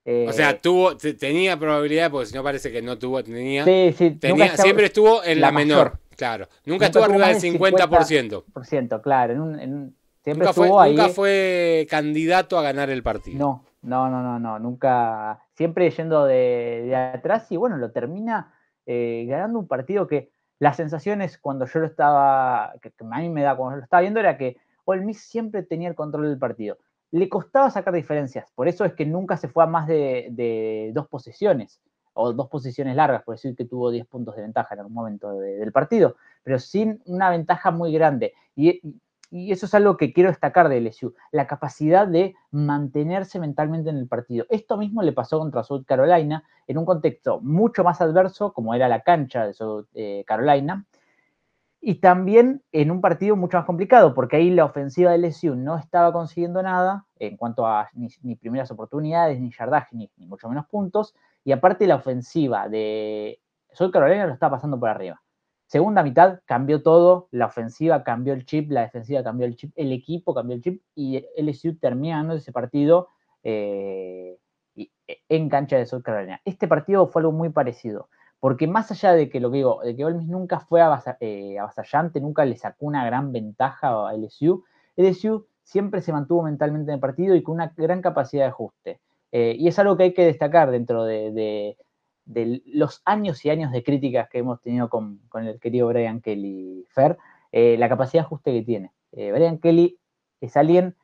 o sea, eh, tuvo, tenía probabilidades, porque si no parece que no tuvo, tenía. Sí, sí, siempre estuvo en la, menor, claro. Nunca, estuvo arriba del 50%. claro. En nunca, fue, candidato a ganar el partido. No, no, no, no, no. Nunca. Siempre yendo de, atrás y bueno, lo termina eh, ganando un partido que las sensaciones cuando yo lo estaba, que, a mí me da cuando lo estaba viendo, era que Ole oh, siempre tenía el control del partido. Le costaba sacar diferencias, por eso es que nunca se fue a más de, dos posiciones o dos posiciones largas, por decir que tuvo 10 puntos de ventaja en algún momento del partido, pero sin una ventaja muy grande. Y, y eso es algo que quiero destacar de LSU, la capacidad de mantenerse mentalmente en el partido. Esto mismo le pasó contra South Carolina en un contexto mucho más adverso, como era la cancha de South eh, Carolina, y también en un partido mucho más complicado, porque ahí la ofensiva de LSU no estaba consiguiendo nada en cuanto a ni, primeras oportunidades, ni yardaje, ni, mucho menos puntos, y aparte la ofensiva de South Carolina lo está pasando por arriba. Segunda mitad cambió todo, la ofensiva cambió el chip, la defensiva cambió el chip, el equipo cambió el chip y LSU termina ganando ese partido eh, e, en cancha de South Carolina. Este partido fue algo muy parecido, porque más allá de que lo que digo, de que Olmis nunca fue eh, avasallante, nunca le sacó una gran ventaja a LSU, LSU siempre se mantuvo mentalmente en el partido y con una gran capacidad de ajuste. Eh, y es algo que hay que destacar dentro de de los años y años de críticas que hemos tenido con, el querido Brian Kelly Fer, eh, la capacidad de ajuste que tiene. Eh, Brian Kelly es alguien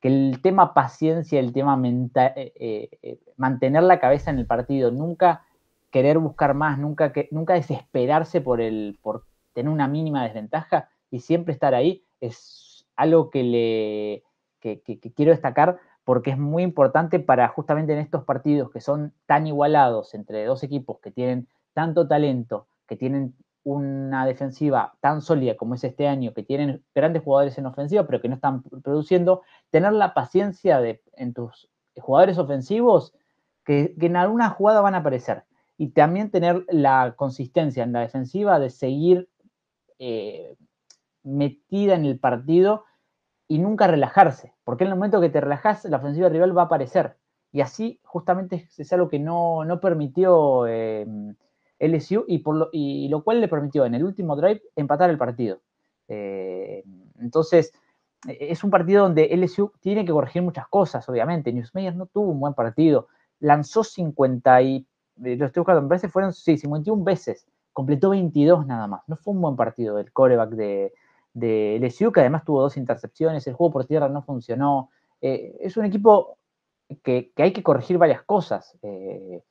que el tema paciencia, el tema mental, eh, mantener la cabeza en el partido, nunca querer buscar más, nunca, nunca desesperarse por, el, por tener una mínima desventaja y siempre estar ahí, es algo que, le, que quiero destacar porque es muy importante para justamente en estos partidos que son tan igualados entre dos equipos que tienen tanto talento, que tienen una defensiva tan sólida como es este año, que tienen grandes jugadores en ofensiva, pero que no están produciendo, tener la paciencia de, en tus jugadores ofensivos que, en alguna jugada van a aparecer. Y también tener la consistencia en la defensiva de seguir eh, metida en el partido y nunca relajarse, porque en el momento que te relajas, la ofensiva rival va a aparecer. Y así justamente es algo que no, permitió em, LSU y, por lo, cual le permitió en el último drive empatar el partido. Eh, entonces, e, es un partido donde LSU tiene que corregir muchas cosas, obviamente. Newsmeyer no tuvo un buen partido, lanzó 50 y, eh, Los estoy fueron sí, 51 veces, completó 22 nada más. No fue un buen partido del coreback de, de Lesiu que además tuvo dos intercepciones, el juego por tierra no funcionó. Eh, es un equipo que, hay que corregir varias cosas. Eh,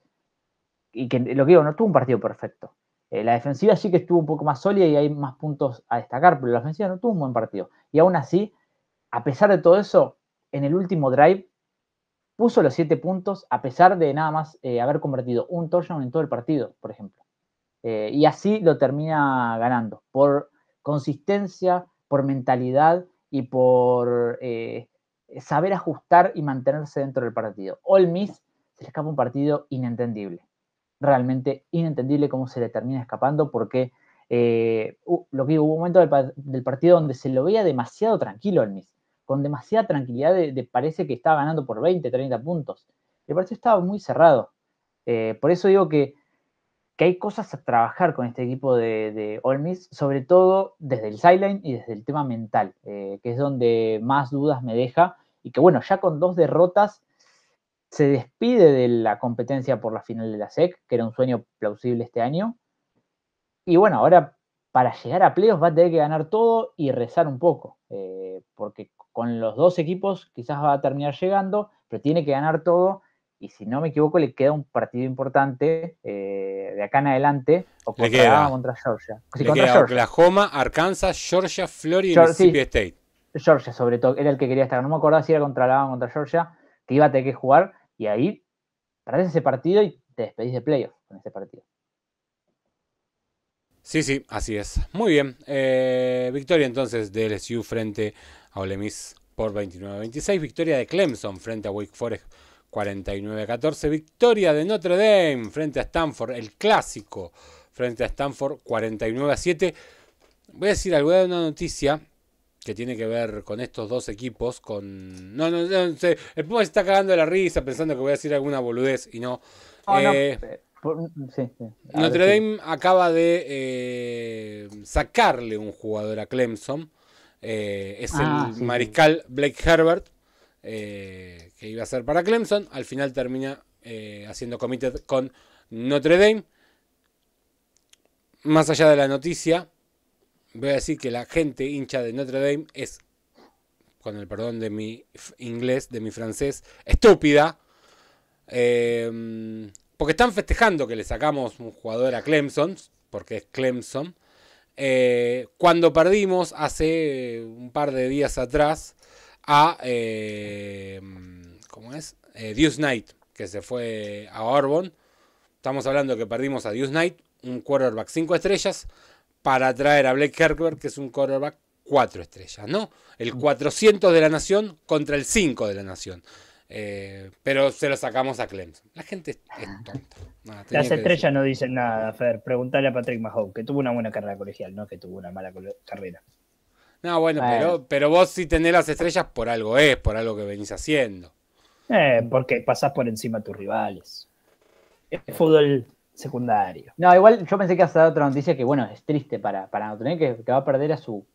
y que lo que digo, no tuvo un partido perfecto. Eh, la defensiva sí que estuvo un poco más sólida y hay más puntos a destacar, pero la ofensiva no tuvo un buen partido. Y aún así, a pesar de todo eso, en el último drive puso los siete puntos, a pesar de nada más haber convertido un touchdown en todo el partido, por ejemplo. y así lo termina ganando, por consistencia, por mentalidad y por eh, saber ajustar y mantenerse dentro del partido. All se le escapa un partido inentendible, realmente inentendible cómo se le termina escapando porque eh, lo que hubo un momento del, partido donde se lo veía demasiado tranquilo el Miss, con demasiada tranquilidad de, parece que estaba ganando por 20, 30 puntos. El partido estaba muy cerrado. Eh, por eso digo que que hay cosas a trabajar con este equipo de, de sobre todo desde el sideline y desde el tema mental, eh, que es donde más dudas me deja y que bueno, ya con dos derrotas se despide de la competencia por la final de la SEC, que era un sueño plausible este año. Y bueno, ahora para llegar a playoffs va a tener que ganar todo y rezar un poco, eh, porque con los dos equipos quizás va a terminar llegando, pero tiene que ganar todo y si no me equivoco le queda un partido importante eh, de acá en adelante o contra, queda. Georgia. Oklahoma, Arkansas, Georgia, Florida y Mississippi State. Georgia sobre todo, era el que quería estar. No me acordaba si era contra Alabama o contra Georgia, que iba a tener que jugar y ahí perdés ese partido y te despedís de playoff con ese partido. Sí, sí, así es. Muy bien. Eh, victoria entonces de LSU frente a Ole Miss por 29-26. Victoria de Clemson frente a Wake Forest 49-14. Victoria de Notre Dame frente a Stanford, el clásico frente a Stanford 49 a 7. Voy a decir alguna una noticia que tiene que ver con estos dos equipos, con... No, no, no, sé, el Puma se está cagando de la risa pensando que voy a decir alguna boludez y no. Eh, eh, Notre Dame acaba de eh, sacarle un jugador a Clemson. es el ah, mariscal Blake Herbert, eh, que iba a ser para Clemson. Al final termina eh, haciendo comité con Notre Dame. Más allá de la noticia, voy a decir que la gente hincha de Notre Dame es, con el perdón de mi inglés, de mi francés, estúpida. Em, porque están festejando que le sacamos un jugador a Clemson, porque es Clemson. Eh, cuando perdimos hace un par de días atrás a. Eh, ¿Cómo es? Eh, Deuce Knight, que se fue a Orbon. Estamos hablando que perdimos a Deuce Knight, un quarterback 5 estrellas, para traer a Blake Herbert, que es un quarterback 4 estrellas, ¿no? El 400 de la nación contra el 5 de la nación. Eh, pero se lo sacamos a Clemson. La gente es, tonta. Las estrellas no dicen nada, Fer. Pregúntale a Patrick Mahomes, que tuvo una buena carrera colegial, no que tuvo una mala carrera. No, bueno, pero, pero vos si tenés las estrellas por algo es, por algo que venís haciendo. Eh, porque pasás por encima De tus rivales. Es fútbol secundario. No, igual yo pensé que hasta otra noticia que, bueno, es triste para, para no tener que, va a perder a su,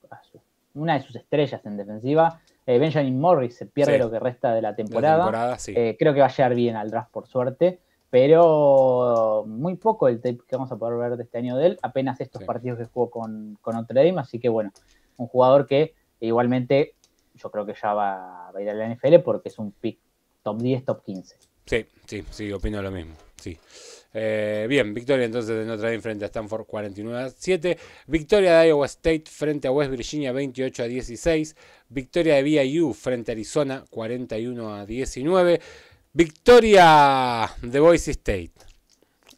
una de sus estrellas en defensiva. Eh, Benjamin Morris se pierde lo que resta de la temporada. Eh, creo que va a llegar bien al draft, por suerte. Pero muy poco el tape que vamos a poder ver de este año de él. Apenas estos partidos que jugó con, con Notre Dame. Así que bueno, un jugador que igualmente yo creo que ya va, a ir a la NFL porque es un pick top 10, top 15. Sí, sí, sí, opino lo mismo. Sí. Eh, bien, victoria entonces de Notre Dame frente a Stanford 49 a 7. Victoria de Iowa State frente a West Virginia 28 a 16. Victoria de BYU frente a Arizona 41 a 19. Victoria de Boise State.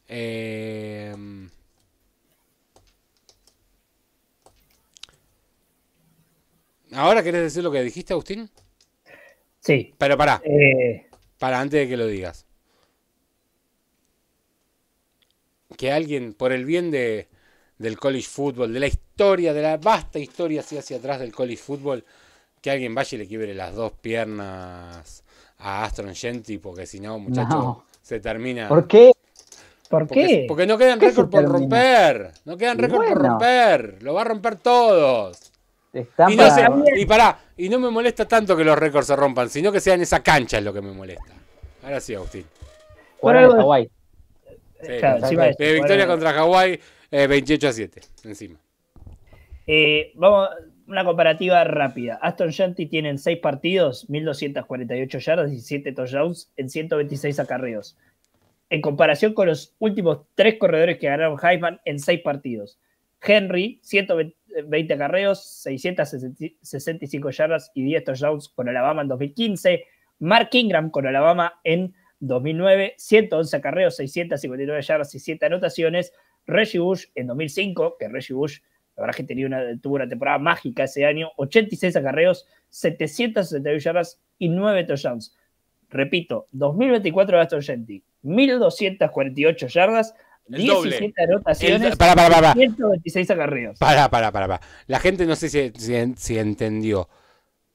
Eh, ¿Ahora querés decir lo que dijiste, Agustín? Sí. Pero para. Eh. Para antes de que lo digas. Que alguien, por el bien de, del college football, de la historia, de la vasta historia así hacia atrás del college football, que alguien vaya y le quiebre las dos piernas a Astron Genti, porque si no, muchachos, se termina. ¿Por qué? ¿Por porque, qué? Porque no quedan récords por romper. No quedan récords por romper. Lo va a romper todos y, y pará, y no me molesta tanto que los récords se rompan, sino que sean esa cancha es lo que me molesta. Ahora sí, Agustín. Hawái. Eh, victoria contra Hawái, 28 eh, a 7, encima. Eh, vamos, una comparativa rápida. Aston Shanty tienen 6 partidos, 1.248 yardas y 7 touchdowns en 126 acarreos. En comparación con los últimos 3 corredores que ganaron Heisman en 6 partidos. Henry, 120, 20 carreos, 665 yardas y 10 touchdowns con Alabama en 2015. Mark Ingram con Alabama en 2009, 111 carreos, 659 yardas y 7 anotaciones. Reggie Bush en 2005, que Reggie Bush, la verdad que tenía una, tuvo una temporada mágica ese año, 86 acarreos, 762 yardas y 9 touchdowns. Repito, 2024 de Aston 1248 yardas, el doble. para, 126 Para, para, para, para. La gente no sé si, si, entendió.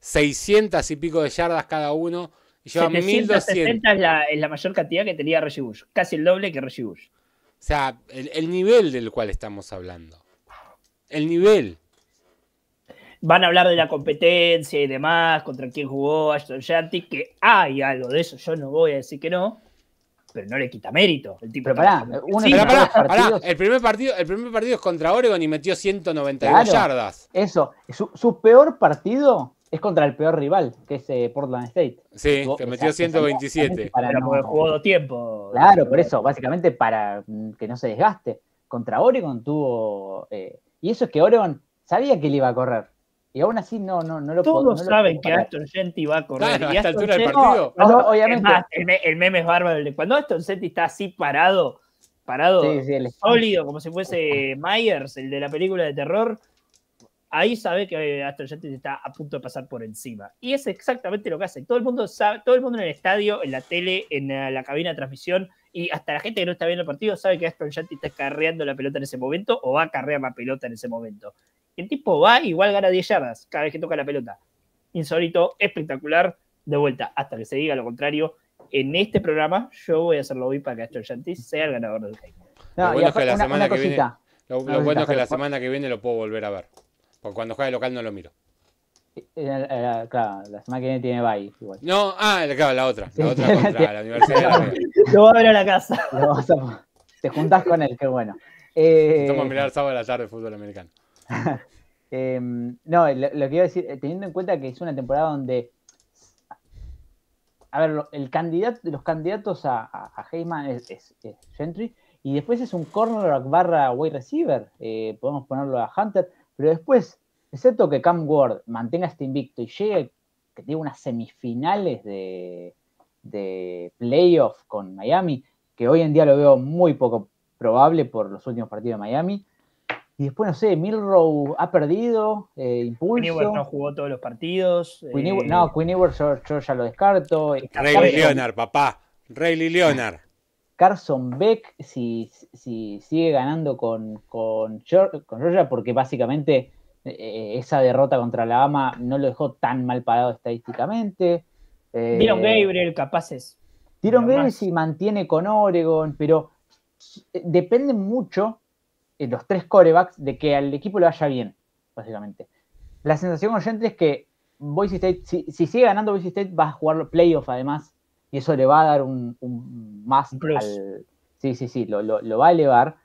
600 y pico de yardas cada uno. Y yo 1200. Es la, mayor cantidad que tenía Reggie Bush. Casi el doble que Reggie O sea, el, nivel del cual estamos hablando. El nivel van a hablar de la competencia y demás, contra quién jugó Aston Yanti, que hay algo de eso, yo no voy a decir que no, pero no le quita mérito. El tipo pero pará, el, primer partido, el primer partido es contra Oregon y metió 192 yardas. Eso, su, peor partido es contra el peor rival, que es eh, Portland State. Sí, que metió 127. Para pero no, jugó dos tiempos. Claro, por eso, básicamente para mm, que no se desgaste. Contra Oregon tuvo... Eh, y eso es que Oregon sabía que le iba a correr. Y aún así no, no, no lo Todos saben que Aston Genti va a correr. y a esta altura del partido. el, meme es bárbaro. Cuando Aston Genti está así parado, parado, sólido, como si fuese Myers, el de la película de terror, ahí sabe que eh, Aston Genti está a punto de pasar por encima. Y es exactamente lo que hace. Todo el mundo sabe, todo el mundo en el estadio, en la tele, en la, cabina de transmisión, y hasta la gente que no está viendo el partido sabe que Aston Genti está carreando la pelota en ese momento o va a carrear la pelota en ese momento. El tipo va igual gana 10 yardas cada vez que toca la pelota. Insólito, espectacular. De vuelta, hasta que se diga lo contrario, en este programa yo voy a hacerlo hoy para que Astro Yantis sea el ganador del game. lo bueno es que la semana que viene. Lo, puedo volver a ver. Porque cuando juega de local no lo miro. Eh, eh, eh, claro, la semana que viene tiene bye. Igual. No, ah, claro, la otra. La otra la <laughs> universidad. <laughs> lo voy a ver a la casa. te juntás con él, qué bueno. Estamos a mirar sábado a la tarde fútbol americano. <laughs> Em, no, lo, que iba a decir, eh, teniendo en cuenta que es una temporada donde. A ver, el candidato, los candidatos a, a, Heyman es, Gentry. Y después es un cornerback barra wide receiver. Eh, podemos ponerlo a Hunter. Pero después, excepto que Cam Ward mantenga este invicto y llegue, que tiene unas semifinales de, de playoff con Miami, que hoy en día lo veo muy poco probable por los últimos partidos de Miami. Y después, no sé, Milrow ha perdido, eh, Impulso. Queen no jugó todos los partidos. Eh, no, Queen Ewer yo, ya lo descarto. Rayleigh Leonard, papá. Rayleigh Leonard. Carson Beck, si, si sigue ganando con, con, Georgia, porque básicamente eh, esa derrota contra la AMA no lo dejó tan mal pagado estadísticamente. Eh, Dieron Gabriel, capaces. Dieron Gabriel si mantiene con Oregon, pero depende mucho eh, los tres corebacks de que al equipo le vaya bien, básicamente. La sensación oyente es que Boise State, si, sigue ganando Boise State, va a jugar los playoff además, y eso le va a dar un, más al, Sí, sí, sí, lo, va a elevar,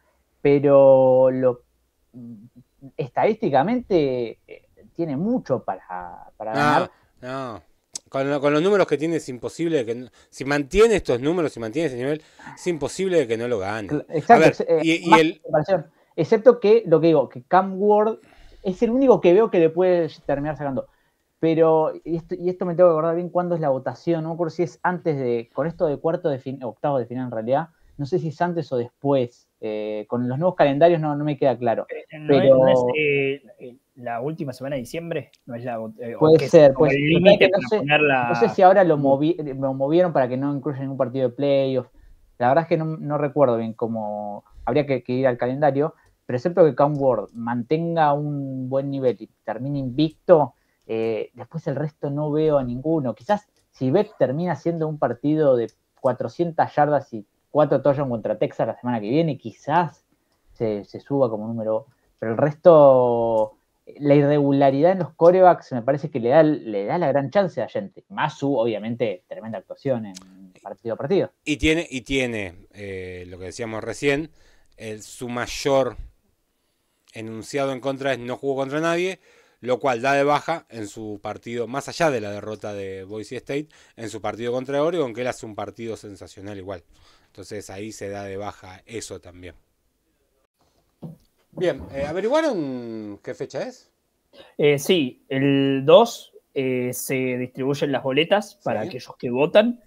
pero lo, estadísticamente eh, tiene mucho para, para ganar. No. Con, los números que tiene es imposible que si mantiene estos números, si mantiene ese nivel, es imposible que no lo gane. Exacto. Eh, y el, Excepto que, lo que digo, que Cam World es el único que veo que le puede terminar sacando. Pero, y esto, me tengo que acordar bien cuándo es la votación, no me acuerdo si es antes de, con esto de cuarto de final, octavo de final en realidad, no sé si es antes o después. Eh, con los nuevos calendarios no, me queda claro. pero... Eh, la última semana de diciembre? ¿No es la, eh, puede ser, puede ser. no, sé, si ahora lo, movieron para que no incluya ningún partido de playoff. La verdad es que no, recuerdo bien cómo habría que ir al calendario pero excepto que Count Ward mantenga un buen nivel y termine invicto, eh, después el resto no veo a ninguno. Quizás si Beck termina siendo un partido de 400 yardas y 4 touchdowns contra Texas la semana que viene, quizás se, suba como número. Pero el resto, la irregularidad en los corebacks me parece que le da, le da la gran chance a gente. Más su, obviamente, tremenda actuación en partido a partido. Y tiene, y tiene eh, lo que decíamos recién, su mayor enunciado en contra es no jugó contra nadie, lo cual da de baja en su partido, más allá de la derrota de Boise State, en su partido contra Oregon, que él hace un partido sensacional igual. Entonces ahí se da de baja eso también. Bien, eh, ¿averiguaron qué fecha es? Eh, sí, el 2 eh, se distribuyen las boletas para aquellos que votan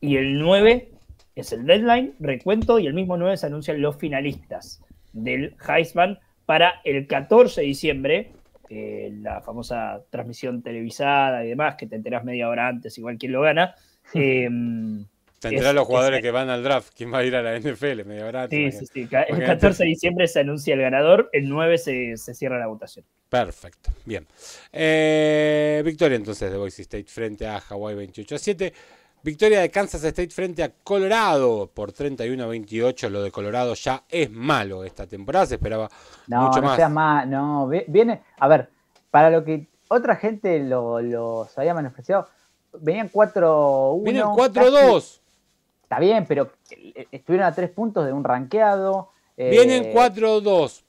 y el 9 es el deadline, recuento y el mismo 9 se anuncian los finalistas del Heisman para el 14 de diciembre, eh, la famosa transmisión televisada y demás, que te enterás media hora antes, igual quien lo gana. <laughs> Em, te enterás los jugadores que van al draft, quién va a ir a la NFL, media hora antes. Sí, sí, sí. El 14 de diciembre se anuncia el ganador, el 9 se, cierra la votación. Perfecto, bien. Eh, victoria entonces de Boise State frente a Hawaii 28 a 7. Victoria de Kansas State frente a Colorado por 31 a 28. Lo de Colorado ya es malo esta temporada. Se esperaba no, mucho no más. Sea más. No, viene. A ver, para lo que otra gente lo, los había menospreciado, venían 4-1. Vienen 4-2. Está bien, pero estuvieron a 3 puntos de un ranqueado. Eh, vienen 4-2.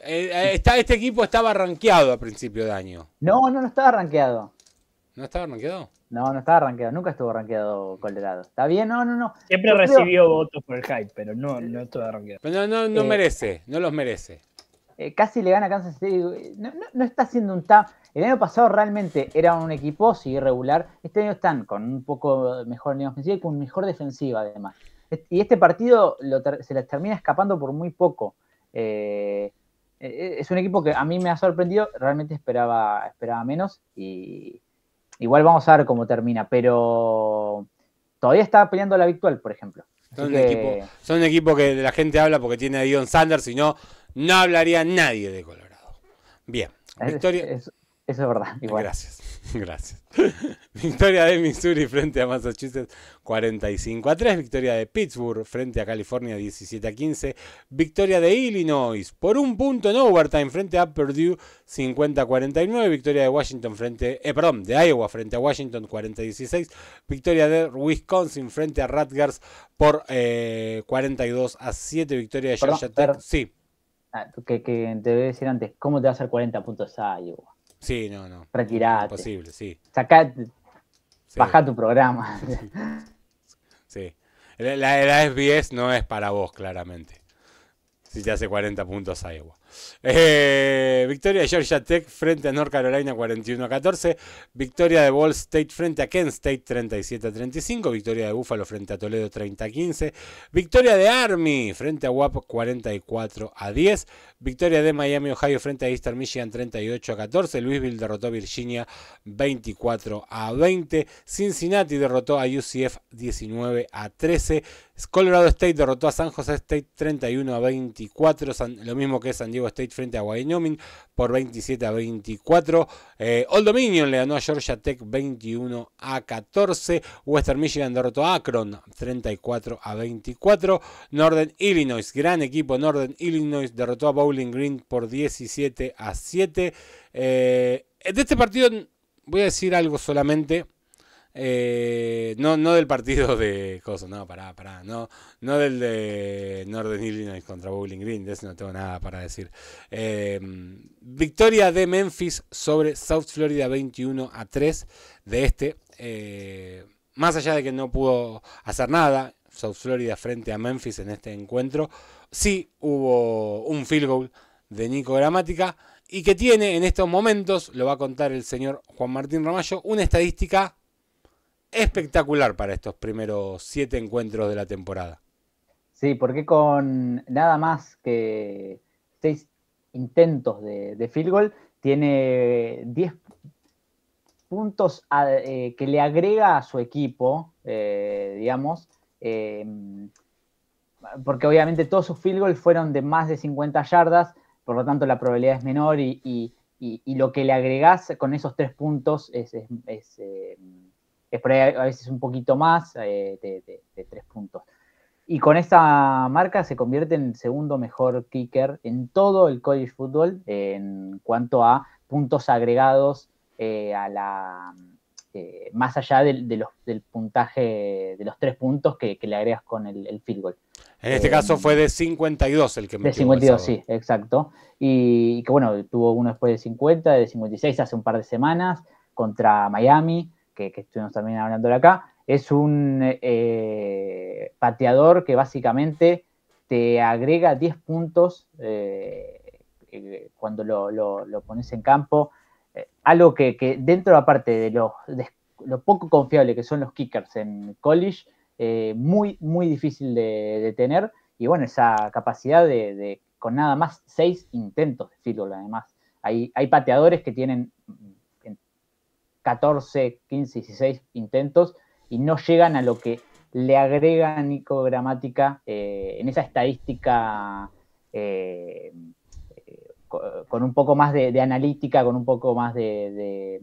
Eh, eh, está, este equipo estaba rankeado a principio de año. No, no, no estaba rankeado. ¿No estaba rankeado? No, no estaba rankeado, nunca estuvo rankeado Colorado. Está bien, no, no, no. Siempre recibió votos por el hype, pero no, eh, no estuvo rankeado. no, no, no eh, merece, no los merece. Eh, casi le gana Kansas City. No, está haciendo un tap. El año pasado realmente era un equipo, sí, regular. Este año están con un poco mejor nivel ofensiva y con mejor defensiva, además. Y este partido se les termina escapando por muy poco. es un equipo que a mí me ha sorprendido. Realmente esperaba, esperaba menos y Igual vamos a ver cómo termina, pero todavía está peleando la virtual, por ejemplo. Son, un equipo, que la gente habla porque tiene a Dion Sanders, si no, no hablaría nadie de Colorado. Bien. Victoria. Eso es verdad. Igual. Gracias, <laughs> gracias. victoria de Missouri frente a Massachusetts 45 a 3. Victoria de Pittsburgh frente a California 17 a 15. Victoria de Illinois por un punto en overtime frente a Purdue 50 a 49. Victoria de Washington frente, eh, de Iowa frente a Washington 40 a 16. Victoria de Wisconsin frente a Rutgers por 42 eh, a 7. Victoria de Georgia Tech. Sí. Ah, que, te voy a decir antes, ¿cómo te va a hacer 40 puntos a Iowa? Sí, no, no. Retirate. posible, sí. Baja tu programa. <laughs> sí. La, SBS no es para vos, claramente. Si te hace 40 puntos Iowa. Eh, victoria de Georgia Tech frente a North Carolina 41 a 14. Victoria de Ball State frente a Kent State 37 a 35. Victoria de Buffalo frente a Toledo 30 a 15. Victoria de Army frente a WAP 44 a 10. Victoria de Miami, Ohio frente a Eastern Michigan 38 a 14. Louisville derrotó a Virginia 24 a 20. Cincinnati derrotó a UCF 19 a 13. Colorado State derrotó a San Jose State 31 a 24. lo mismo que San Diego State frente a Wyoming por 27 a 24. Eh, Old Dominion le ganó a Georgia Tech 21 a 14. Western Michigan derrotó a Akron 34 a 24. Northern Illinois, gran equipo Northern Illinois, derrotó a Bowling Green por 17 a 7. Eh, de este partido voy a decir algo solamente eh, no, no del partido <laughs> de Coso, no, pará, pará. No, no del de Northern Illinois contra Bowling Green, de eso no tengo nada para decir. Em, victoria de Memphis sobre South Florida 21 a 3 de este. Eh, más allá de que no pudo hacer nada, South Florida frente a Memphis en este encuentro, sí hubo un field goal de Nico Gramática y que tiene en estos momentos, lo va a contar el señor Juan Martín Ramallo, una estadística espectacular para estos primeros siete encuentros de la temporada. Sí, porque con nada más que seis intentos de, field goal, tiene diez puntos eh, que le agrega a su equipo, eh, digamos, em, porque obviamente todos sus field goals fueron de más de 50 yardas, por lo tanto la probabilidad es menor y, lo que le agregás con esos tres puntos es em, es por ahí a veces un poquito más eh, de, tres puntos. Y con esta marca se convierte en el segundo mejor kicker en todo el college football en cuanto a puntos agregados eh, a la, eh, más allá del, puntaje de los tres puntos que, le agregas con el, el field goal. En este caso fue de 52 el que metió. De 52, sí, exacto. Y, y que bueno, tuvo uno después de 50, de 56 hace un par de semanas contra Miami que, estuvimos también hablando acá, es un eh, pateador que básicamente te agrega 10 puntos eh, eh, cuando lo, pones en campo. algo que, dentro, aparte de lo, lo poco confiable que son los kickers en college, muy, muy difícil de, tener. Y bueno, esa capacidad de, con nada más seis intentos de fútbol, además. Hay, hay pateadores que tienen 14, 15, 16 intentos y no llegan a lo que le agrega Nico eh, en esa estadística eh, eh, con un poco más de, analítica, con un poco más de...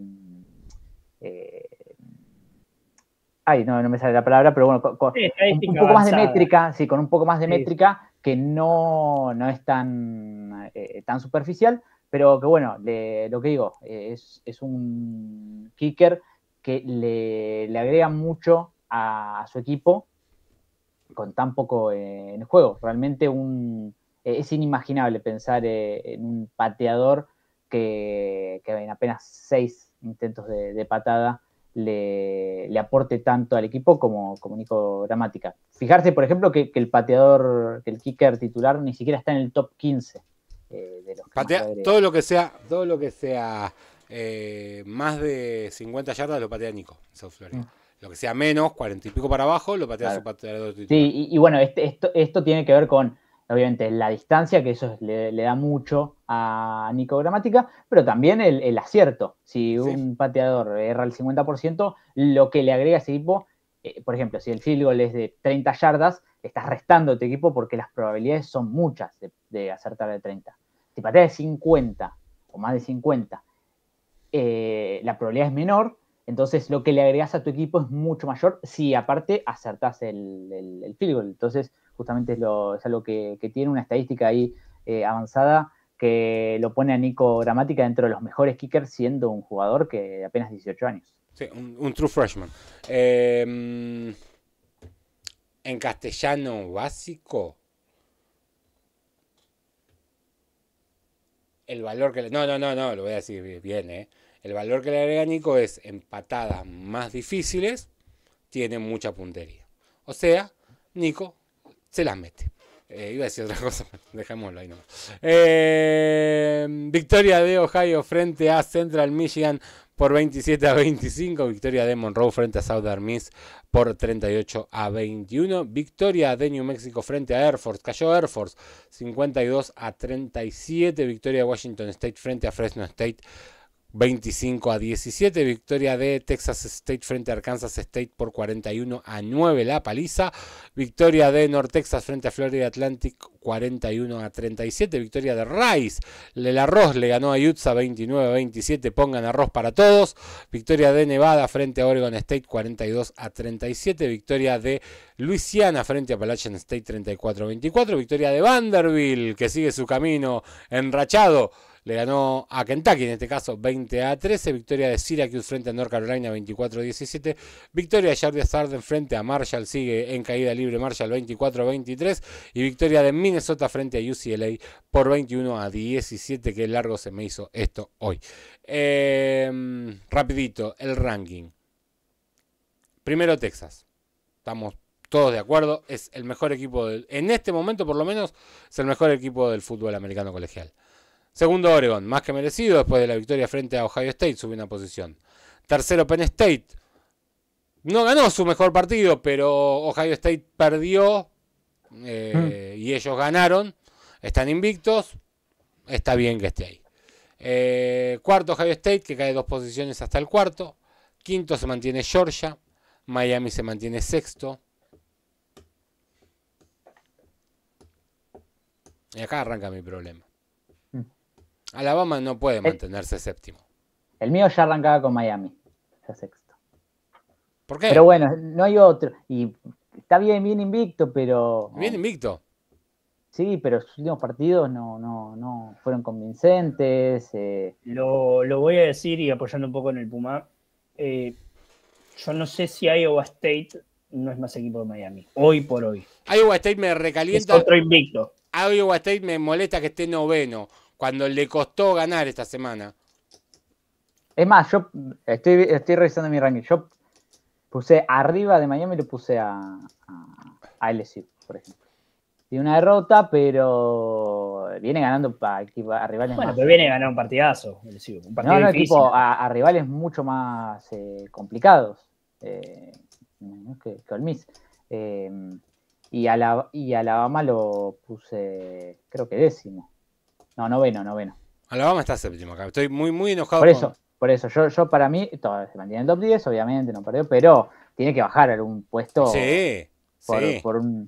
ay, no, no me sale la palabra, pero bueno, con, un, poco más de métrica, sí, con un poco más de métrica que no, no es tan, tan superficial, pero que bueno, lo que digo, eh, es, un kicker que le, agrega mucho a, su equipo con tan poco eh, en el juego. Realmente un, eh, es inimaginable pensar en un pateador que, en apenas seis intentos de, patada le, aporte tanto al equipo como, como Nico Gramática. Fijarse, por ejemplo, que, que, el pateador, que el kicker titular ni siquiera está en el top 15 eh, todo lo que sea, todo lo que sea eh, más de 50 yardas lo patea Nico mm. Lo que sea menos, 40 y pico para abajo, lo patea su pateador y, bueno, este, esto, tiene que ver con obviamente la distancia, que eso le, da mucho a Nico Gramática, pero también el, acierto. Si un pateador erra el 50%, lo que le agrega a ese equipo eh, por ejemplo, si el field goal es de 30 yardas, estás restando a tu equipo porque las probabilidades son muchas de, acertar de 30. Si pateas de 50 o más de 50, eh, la probabilidad es menor, entonces lo que le agregas a tu equipo es mucho mayor si aparte acertas el, field goal. Entonces, justamente es, algo que, tiene una estadística ahí eh, avanzada que lo pone a Nico Gramática dentro de los mejores kickers siendo un jugador que de apenas 18 años. Sí, un, true freshman. Em, en castellano básico. El valor que le. No, no, no, no, lo voy a decir bien, ¿eh? El valor que le agrega Nico es empatadas más difíciles, tiene mucha puntería. O sea, Nico se las mete. Eh, iba a decir otra <laughs> cosa, dejémoslo ahí nomás. Em, victoria de Ohio frente a Central Michigan por 27 a 25. Victoria de Monroe frente a Southern Miss por 38 a 21. Victoria de New Mexico frente a Air Force. Cayó Air Force 52 a 37. Victoria de Washington State frente a Fresno State 25 a 17, victoria de Texas State frente a Arkansas State por 41 a 9 la paliza, victoria de North Texas frente a Florida Atlantic 41 a 37, victoria de Rice, el arroz le ganó a Utah 29 a 27, pongan arroz para todos, victoria de Nevada frente a Oregon State 42 a 37, victoria de Luisiana frente a Appalachian State 34 a 24, victoria de Vanderbilt que sigue su camino enrachado le ganó a Kentucky, en este caso 20 a 13. Victoria de Syracuse frente a North Carolina 24 a 17. Victoria de Jardia Sarden frente a Marshall, sigue en caída libre Marshall 24 a 23. Y victoria de Minnesota frente a UCLA por 21 a 17. Qué largo se me hizo esto hoy. Em, rapidito, el ranking. Primero Texas. Estamos todos de acuerdo. Es el mejor equipo, en este momento por lo menos, es el mejor equipo del fútbol americano colegial. Segundo Oregon, más que merecido después de la victoria frente a Ohio State, sube una posición. Tercero Penn State, no ganó su mejor partido, pero Ohio State perdió eh, mm. y ellos ganaron. Están invictos, está bien que esté ahí. Eh, cuarto Ohio State, que cae dos posiciones hasta el cuarto. Quinto se mantiene Georgia. Miami se mantiene sexto. Y acá arranca mi problema. Alabama no puede eh, mantenerse séptimo. El mío ya arrancaba con Miami, ya sexto. ¿Por qué? Pero bueno, no hay otro. Y está bien, bien invicto, pero. Bien invicto. Sí, pero sus últimos partidos no, no, no fueron convincentes. Eh. Lo, voy a decir y apoyando un poco en el Puma. Eh, yo no sé si Iowa State no es más equipo de Miami, hoy por hoy. Iowa State me recalienta. Es otro invicto. Iowa State me molesta que esté noveno cuando le costó ganar esta semana. Es más, yo estoy, estoy revisando mi ranking. Yo puse arriba de Miami, lo puse a, a, LSU, por ejemplo. Tiene una derrota, pero viene ganando a, rivales bueno, pero viene a ganar un partidazo. un partido a, rivales mucho más eh, complicados eh, que, el Olmis. Eh, y, a la, y Alabama lo puse, creo que décimo. No, noveno, noveno. Alabama está séptimo acá. Estoy muy, muy enojado. Por eso, por eso. Yo, yo para mí, todavía se mantiene en top 10, obviamente, no perdió, pero tiene que bajar algún puesto. Sí. sí.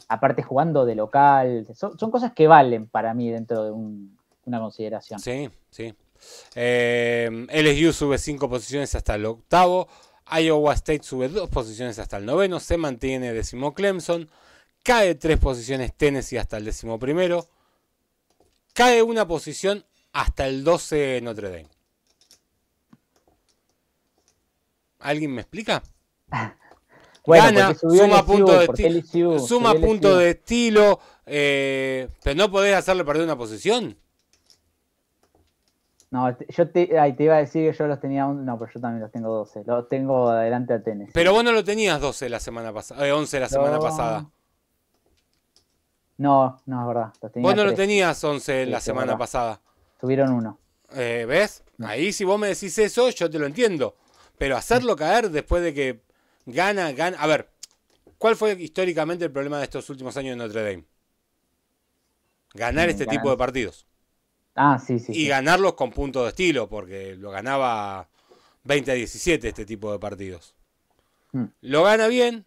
aparte jugando de local. Son, cosas que valen para mí dentro de una consideración. Sí, sí. Eh, LSU sube cinco posiciones hasta el octavo. Iowa State sube dos posiciones hasta el noveno. Se mantiene décimo Clemson. Cae tres posiciones Tennessee hasta el décimo primero. Cae una posición hasta el 12 de Notre Dame. ¿Alguien me explica? <laughs> Gana, suma, punto, de estilo, eh, pero no podés hacerle perder una posición. No, yo te, iba a decir que yo los tenía, no, pero yo también los tengo 12, los tengo adelante a Tennessee. Pero vos no lo tenías 12 la semana pasada, 11 eh, la semana pasada. No, no, es verdad. vos no lo tenías 11 la semana pasada. Tuvieron uno. Eh, ¿Ves? Ahí si vos me decís eso, yo te lo entiendo. Pero hacerlo mm. caer después de que gana, gana... A ver, ¿cuál fue históricamente el problema de estos últimos años en Notre Dame? Ganar mm, este tipo de partidos. Ah, sí, sí. Y ganarlos con puntos de estilo, porque lo ganaba 20 a 17 este tipo de partidos. Mm. Lo gana bien,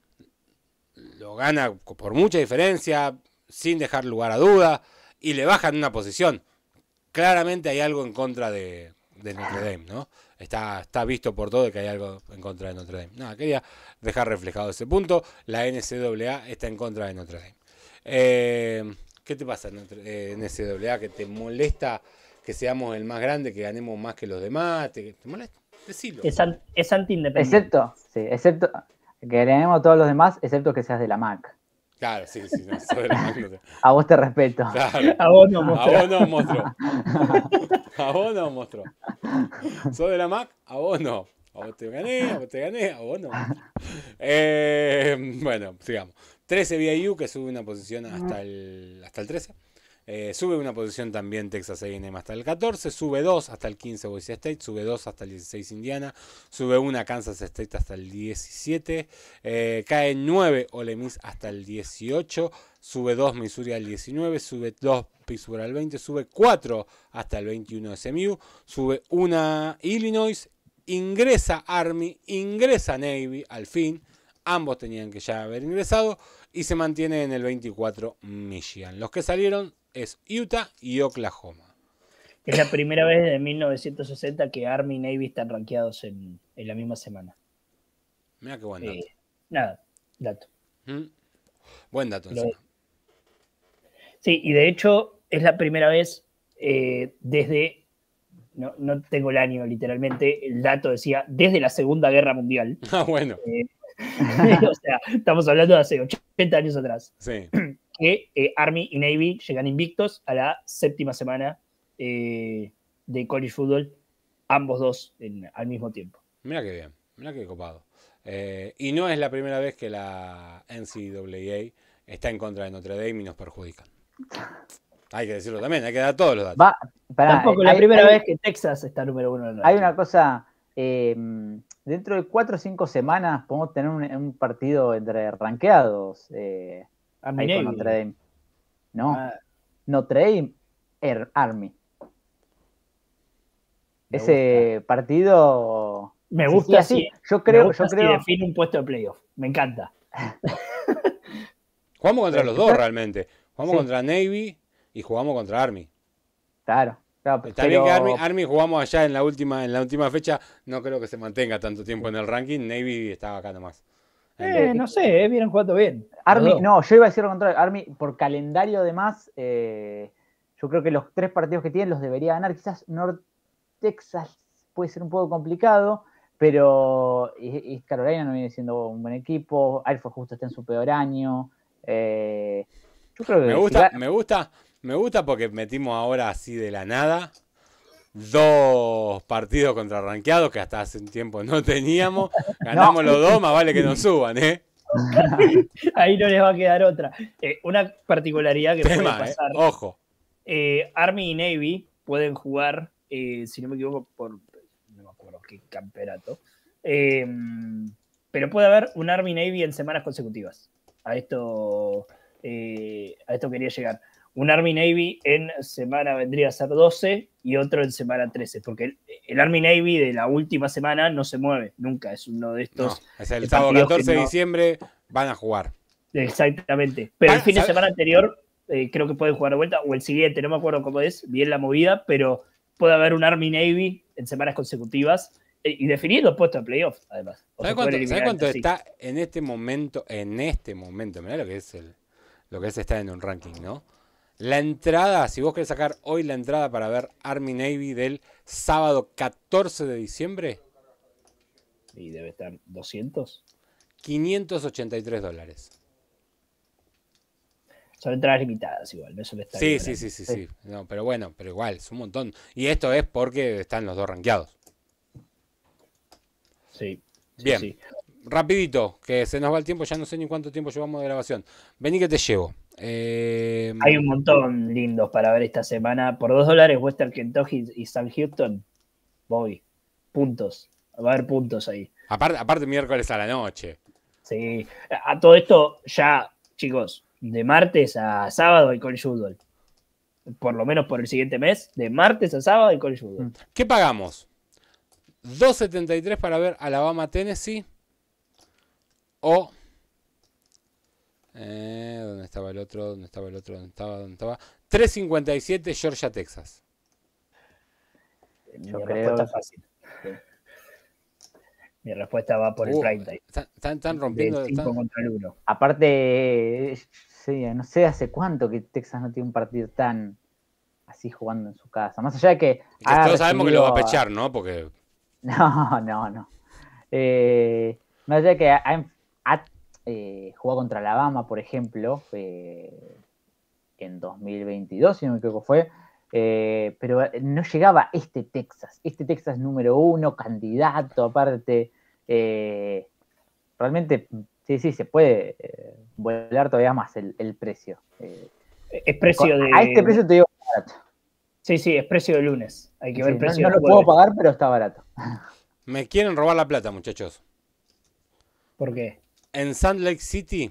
lo gana por mucha diferencia, sin dejar lugar a duda y le bajan una posición. Claramente hay algo en contra de, Notre Dame, ¿no? Está, está visto por todo que hay algo en contra de Notre Dame. quería dejar reflejado ese punto. La NCAA está en contra de Notre Dame. Eh, ¿Qué te pasa NCAA? Eh, ¿Que te molesta que seamos el más grande, que ganemos más que los demás? ¿Te, molesta? Decilo. Es, es Excepto, sí, excepto que ganemos todos los demás, excepto que seas de la MAC. Claro, sí, sí, no, <laughs> A vos te respeto. A vos no monstruo. A vos no monstruo. <laughs> a vos no monstruo. ¿Sos de la Mac? A vos no. A vos te gané, a vos te gané, a vos no. Eh, bueno, sigamos. 13 VIU que sube una posición hasta el, hasta el 13. Eh, sube una posición también Texas A&M hasta el 14, sube 2 hasta el 15 Boise State, sube 2 hasta el 16 Indiana, sube 1 Kansas State hasta el 17, eh, cae 9 Ole Miss hasta el 18, sube 2 Missouri al 19, sube 2 Pittsburgh al 20, sube 4 hasta el 21 SMU, sube 1 Illinois, ingresa Army, ingresa Navy al fin, ambos tenían que ya haber ingresado y se mantiene en el 24 Michigan. Los que salieron es Utah y Oklahoma. Es la primera vez desde 1960 que Army y Navy están rankeados en, la misma semana. Mira qué buen eh, dato. nada, dato. Mm. Buen dato. sí, y de hecho es la primera vez eh, desde, no, tengo el año literalmente, el dato decía, desde la Segunda Guerra Mundial. <laughs> Ah, bueno. Eh, <laughs> o sea, estamos hablando de hace 80 años atrás. Sí. <clears throat> que eh, Army y Navy llegan invictos a la séptima semana eh, de college football, ambos dos en, al mismo tiempo. Mira qué bien, mira qué copado. Eh, y no es la primera vez que la NCAA está en contra de Notre Dame y nos perjudican Hay que decirlo también, hay que dar todos los datos. Va, Tampoco la primera vez que Texas está número uno. En la hay una cosa, dentro de cuatro o cinco semanas podemos tener un, partido entre ranqueados. Eh, Army Ahí Notre No. Ah. Notre Dame Army. Ese partido. Me gusta así. Yo creo, Me creo. Que define un puesto de playoff. Me encanta. <laughs> jugamos contra los dos realmente. Jugamos contra Navy y jugamos contra Army. Claro. Está bien que Army, Army, jugamos allá en la última en la última fecha, no creo que se mantenga tanto tiempo en el ranking, Navy estaba acá nomás. Eh, no sé, eh, cuánto jugando bien. Army, no, yo iba a decir lo contrario. Army, por calendario además, eh, yo creo que los tres partidos que tienen los debería ganar. Quizás North Texas puede ser un poco complicado, pero Carolina no viene siendo un buen equipo. Alfa justo está en su peor año. Eh, yo creo que me gusta, me gusta, me gusta porque metimos ahora así de la nada dos partidos contrarranqueados que hasta hace un tiempo no <laughs> teníamos. Ganamos los dos, más vale que nos suban, ¿eh? <laughs> Ahí no les va a quedar otra. Eh, una particularidad que puede ¿eh? pasar. ojo. Army y Navy pueden jugar, si no me equivoco, por no me acuerdo qué campeonato. pero puede haber un Army Navy en semanas consecutivas. A esto, a esto quería llegar un Army Navy en semana vendría a ser 12 y otro en semana 13, porque el, Army Navy de la última semana no se mueve nunca, es uno de estos. el sábado 14 de diciembre van a jugar. Exactamente, pero el ah, fin de semana anterior eh, creo que pueden jugar de vuelta, o el siguiente, no me acuerdo cómo es, bien la movida, pero puede haber un Army Navy en semanas consecutivas eh, y definir los puestos de playoff, además. cuánto, cuánto está en este momento? En este momento, mira lo que es el, lo que es estar en un ranking, ¿no? La entrada, si vos querés sacar hoy la entrada para ver Army Navy del sábado 14 de diciembre. Y debe estar 200. 583 dólares. Son entradas limitadas igual, no Sí, sí, sí, sí, sí, pero bueno, pero igual, es un montón. Y esto es porque están los dos rankeados. Sí. Bien. Rapidito, que se nos va el tiempo, ya no sé ni cuánto tiempo llevamos de grabación. Vení que te llevo. Em, hay un montón lindos para ver esta semana. Por 2 dólares, Western Kentucky y San Houston. Voy. Puntos. Va a haber puntos ahí. Aparte, miércoles a la noche. Sí. A todo esto, ya, chicos, de martes a sábado y con Judol. Por lo menos por el siguiente mes, de martes a sábado y con Judol. ¿Qué pagamos? 2.73 para ver Alabama-Tennessee o eh, ¿Dónde estaba el otro? ¿Dónde estaba el otro? ¿Dónde estaba? ¿Dónde estaba? 357 Georgia, Texas. Mi respuesta va por el uh, Friday Están, rompiendo. el Aparte, no sé hace cuánto que Texas no tiene un partido tan así jugando en su casa. Más allá de que. todos sabemos que lo va a pechar, ¿no? Porque. <laughs> No, no, no. Eh, más allá de que eh, jugó contra Alabama, por ejemplo, eh, en 2022, si no me equivoco fue, eh, pero eh, no llegaba este Texas, este Texas número uno, candidato aparte. realmente, sí, sí, se puede volar todavía más el, precio. es precio de... A este precio te digo barato. Sí, sí, es precio de lunes. Hay que precio. No, no lo puedo pagar, pero está barato. Me quieren robar la plata, muchachos. ¿Por qué? en Sand Lake City,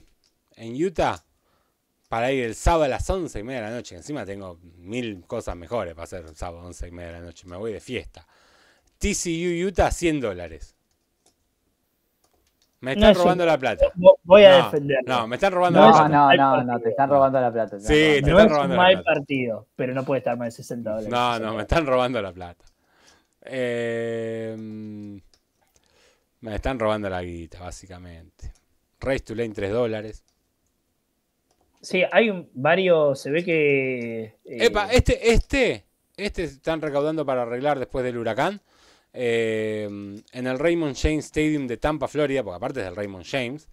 en Utah, para ir el sábado a las 11 y media de la noche. Encima tengo mil cosas mejores para hacer el sábado a las 11 y media de la noche. Me voy de fiesta. TCU Utah, 100 dólares. Me están robando la plata. Voy a defender. No, me están robando la plata. No, no, no, te están robando la plata. Sí, te están robando es un mal partido, pero no puede estar más de 60 dólares. No, no, me están robando la plata. Eh, mm, me están robando la guita, básicamente. Race to Lane 3 dólares. Sí, hay varios, se ve que... Eh, Epa, este, este, este están recaudando para arreglar después del huracán. Eh, en el Raymond James Stadium de Tampa, Florida, porque aparte es del Raymond James.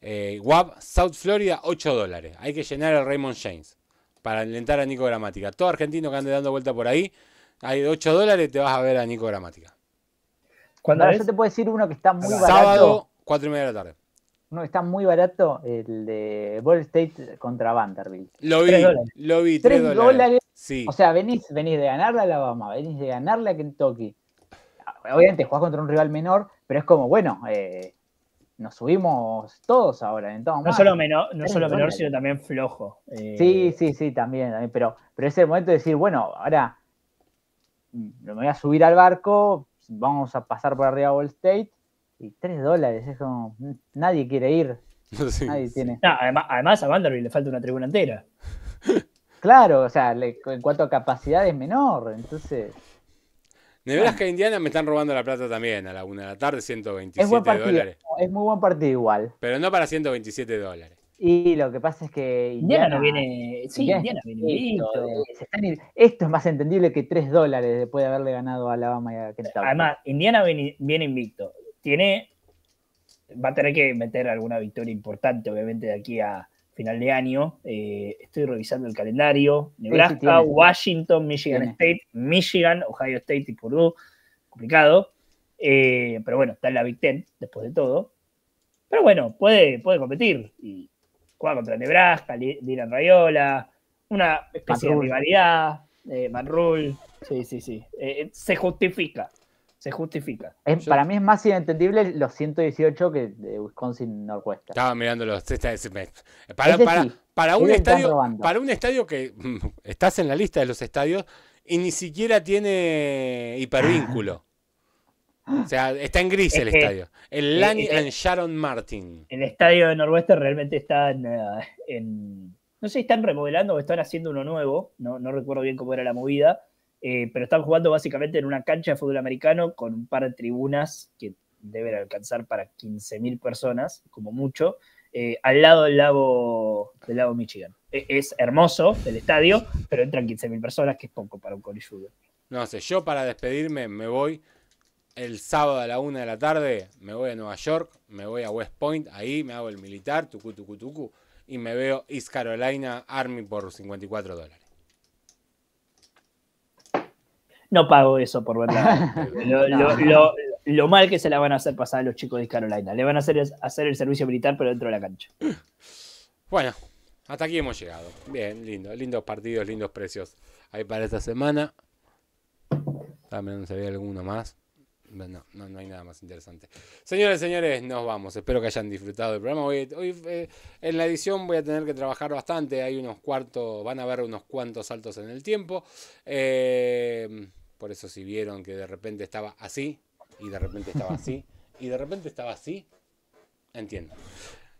Eh, South Florida, 8 dólares. Hay que llenar el Raymond James para alentar a Nico Gramática. Todo argentino que ande dando vuelta por ahí, hay 8 dólares, te vas a ver a Nico Gramática. Cuando yo te puedo decir uno que está muy barato. Sábado, 4 y media de la tarde está muy barato, el de Ball State contra Vanderbilt. Lo vi, lo vi, O sea, venís, de ganarla a Alabama, venís de ganarla a Kentucky. Obviamente jugás contra un rival menor, pero es como, bueno, eh, nos subimos todos ahora. no, solo menor, no solo menor, sino también flojo. Eh. Sí, sí, sí, también, pero, pero es el momento de decir, bueno, ahora mm, me voy a subir al barco, vamos a pasar por arriba a Ball State y 3 dólares, es como. Mm, nadie quiere ir. <laughs> además, además, a Vanderbilt le falta una tribuna entera. <laughs> Claro, o sea, en cuanto a capacidad es menor, entonces. Nebraska a Indiana me están robando la plata también a la una de la tarde, 127 es dólares. Es muy buen partido igual. Pero no para 127 dólares. Y lo que pasa es que Indiana, viene. invicto. Eh, esto es más entendible que 3 dólares después de haberle ganado a Alabama y a Además, Indiana viene invicto tiene, va a tener que meter alguna victoria importante, obviamente, de aquí a final de año. Eh, estoy revisando el calendario. Nebraska, Washington, Michigan State, Michigan, Ohio State y Purdue. Complicado. Eh, pero bueno, está en la Big Ten, después de todo. Pero bueno, puede, puede competir. Y juega contra Nebraska, Dylan Rayola, una especie de rivalidad, eh, Sí, sí, sí. Eh, se justifica se justifica. para mí es más inentendible los 118 que de Wisconsin Northwestern. Estaba mirando los para, para, un estadio, para un estadio que mm, estás en la lista de los estadios y ni siquiera tiene hipervínculo. O sea, está en gris el estadio. El Lani and Sharon Martin. El estadio de Northwestern realmente está en, eh, en, No sé si están remodelando o están haciendo uno nuevo. No, no recuerdo bien cómo era la movida eh, pero están jugando básicamente en una cancha de fútbol americano con un par de tribunas que deben alcanzar para 15.000 personas, como mucho, eh, al lado del lago, del lago Michigan. E, es, hermoso el estadio, pero entran 15.000 personas, que es poco para un college No sé, yo para despedirme me voy el sábado a la una de la tarde, me voy a Nueva York, me voy a West Point, ahí me hago el militar, tucu, tucu, tucu, y me veo East Carolina Army por 54 dólares. no pago eso por verdad. <laughs> Lo, mal que se la van a hacer pasar a los chicos de Carolina. Le van a hacer, hacer el servicio militar, pero dentro de la cancha. Bueno, hasta aquí hemos llegado. Bien, lindo. Lindos partidos, lindos precios. Ahí para esta semana. También se ve alguno más. No, no, no, hay nada más interesante. Señores, señores, nos vamos. Espero que hayan disfrutado del programa. Hoy, eh, en la edición voy a tener que trabajar bastante. Hay unos cuartos, van a haber unos cuantos saltos en el tiempo. Eh, por eso si vieron que de repente estaba así, y de repente estaba así, y de repente estaba así, entiendo.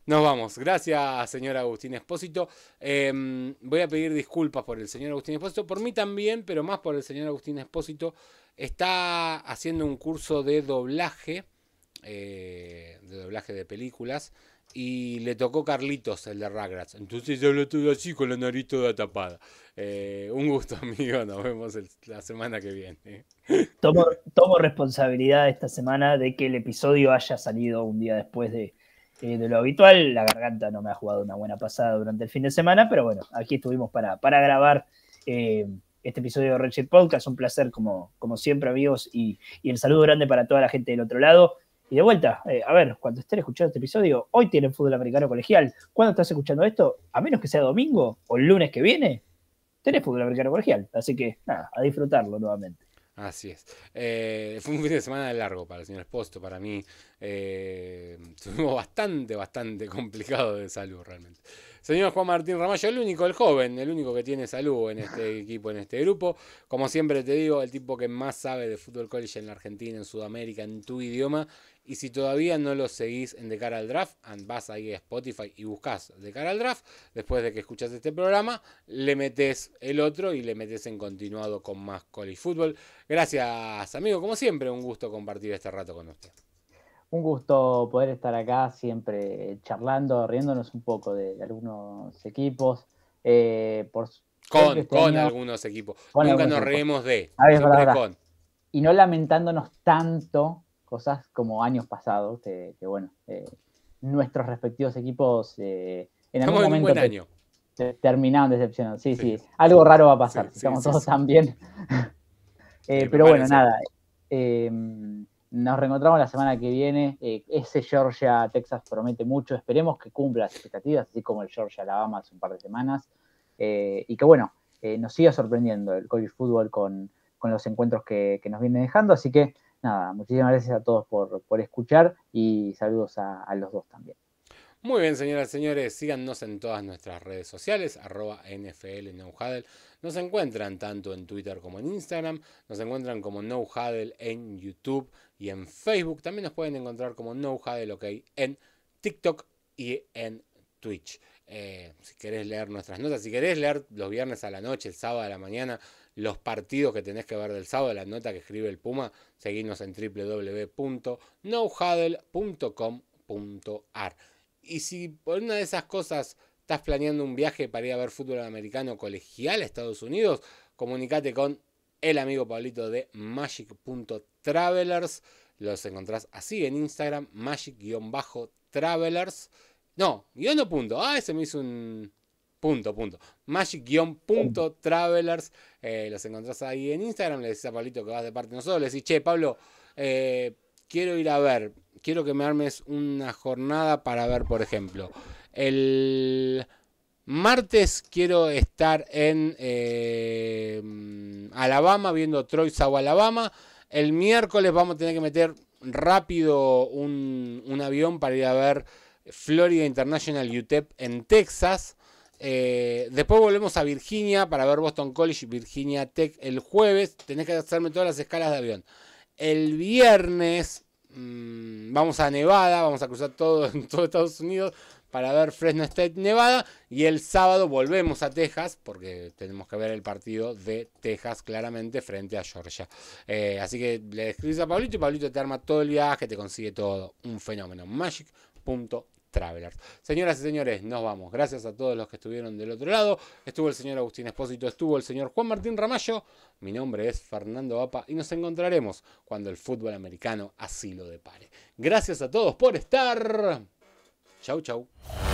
Nos vamos. Gracias, señor Agustín Espósito. Em, voy a pedir disculpas por el señor Agustín Espósito, por mí también, pero más por el señor Agustín Espósito. Está haciendo un curso de doblaje, eh, de doblaje de películas y le tocó Carlitos, el de Ragrats Entonces yo lo tuve así con la nariz toda tapada. Eh, un gusto, <laughs> amigo. Nos vemos la semana que viene. Tomo, responsabilidad esta semana de que el episodio haya salido un día después de, eh, de, lo habitual. La garganta no me ha jugado una buena pasada durante el fin de semana, pero bueno, aquí estuvimos para, para grabar. Eh, este episodio de Reggie Podcast, un placer como, como siempre amigos y, y el saludo grande para toda la gente del otro lado. Y de vuelta, eh, a ver, cuando estén escuchando este episodio, hoy tienen fútbol americano colegial. Cuando estás escuchando esto? A menos que sea domingo o el lunes que viene, tenés fútbol americano colegial. Así que, nada, a disfrutarlo nuevamente. Así es. Eh, fue un fin de semana largo para el señor Esposto, para mí. Eh, <laughs> bastante, bastante complicado de salud realmente. Señor Juan Martín Ramallo, el único, el joven, el único que tiene salud en este <laughs> equipo, en este grupo. Como siempre te digo, el tipo que más sabe de fútbol college en la Argentina, en Sudamérica, en tu idioma y si todavía no lo seguís en De Cara al Draft, vas ahí a Spotify y buscas De Cara al Draft, después de que escuchas este programa, le metes el otro y le metes en continuado con más college fútbol. Gracias, amigo, como siempre, un gusto compartir este rato con usted. Un gusto poder estar acá siempre charlando, riéndonos un poco de, algunos equipos. con, algunos equipos. Nunca nos reímos de. Ah, y no lamentándonos tanto cosas como años pasados, que, bueno, eh, nuestros respectivos equipos eh, en algún momento terminaron decepcionando. Sí, sí, algo raro va a pasar, estamos todos tan bien. <laughs> Eh, pero bueno, nada, em, nos reencontramos la semana que viene. ese Georgia, Texas promete mucho, esperemos que cumpla las expectativas, así como el Georgia, Alabama hace un par de semanas. y que bueno, nos siga sorprendiendo el college football con, los encuentros que, que nos viene dejando, así que nada, muchísimas gracias a todos por, escuchar y saludos a, los dos también. Muy bien, señoras y señores, síganos en todas nuestras redes sociales, arroba NFL Nos encuentran tanto en Twitter como en Instagram, nos encuentran como No en YouTube y en Facebook. También nos pueden encontrar como No OK en TikTok y en Twitch. Eh, si querés leer nuestras notas, si querés leer los viernes a la noche, el sábado a la mañana, los partidos que tenés que ver del sábado, la nota que escribe el Puma, seguinos en www.nohuddle.com.ar. Y si por una de esas cosas estás planeando un viaje para ir a ver fútbol americano colegial a Estados Unidos, comunicate con el amigo Pablito de Magic.travelers. Los encontrás así en Instagram, magic-travelers. No, guión no punto. Ah, ese me hizo un, Punto, punto. Magic-travelers. Eh, los encontrás ahí en Instagram. Le decís a Pablito que vas de parte de nosotros. Le decís, che, Pablo, eh, quiero ir a ver. Quiero que me armes una jornada para ver, por ejemplo. El martes quiero estar en eh, Alabama viendo Troy Sau Alabama. El miércoles vamos a tener que meter rápido un, un avión para ir a ver Florida International UTEP en Texas. Eh, después volvemos a Virginia para ver Boston College, Virginia Tech el jueves. Tenés que hacerme todas las escalas de avión. El viernes mm, vamos a Nevada, vamos a cruzar todo <laughs> en todo Estados Unidos para ver Fresno State Nevada. Y el sábado volvemos a Texas, porque tenemos que ver el partido de Texas claramente frente a Georgia. Eh, así que le escribes a Paulito. y Pablito te arma todo el viaje, te consigue todo. Un fenómeno. Magic.com Travelers. Señoras y señores, nos vamos. Gracias a todos los que estuvieron del otro lado. Estuvo el señor Agustín Espósito, estuvo el señor Juan Martín Ramallo. Mi nombre es Fernando Apa y nos encontraremos cuando el fútbol americano así lo depare. Gracias a todos por estar. Chau, chau.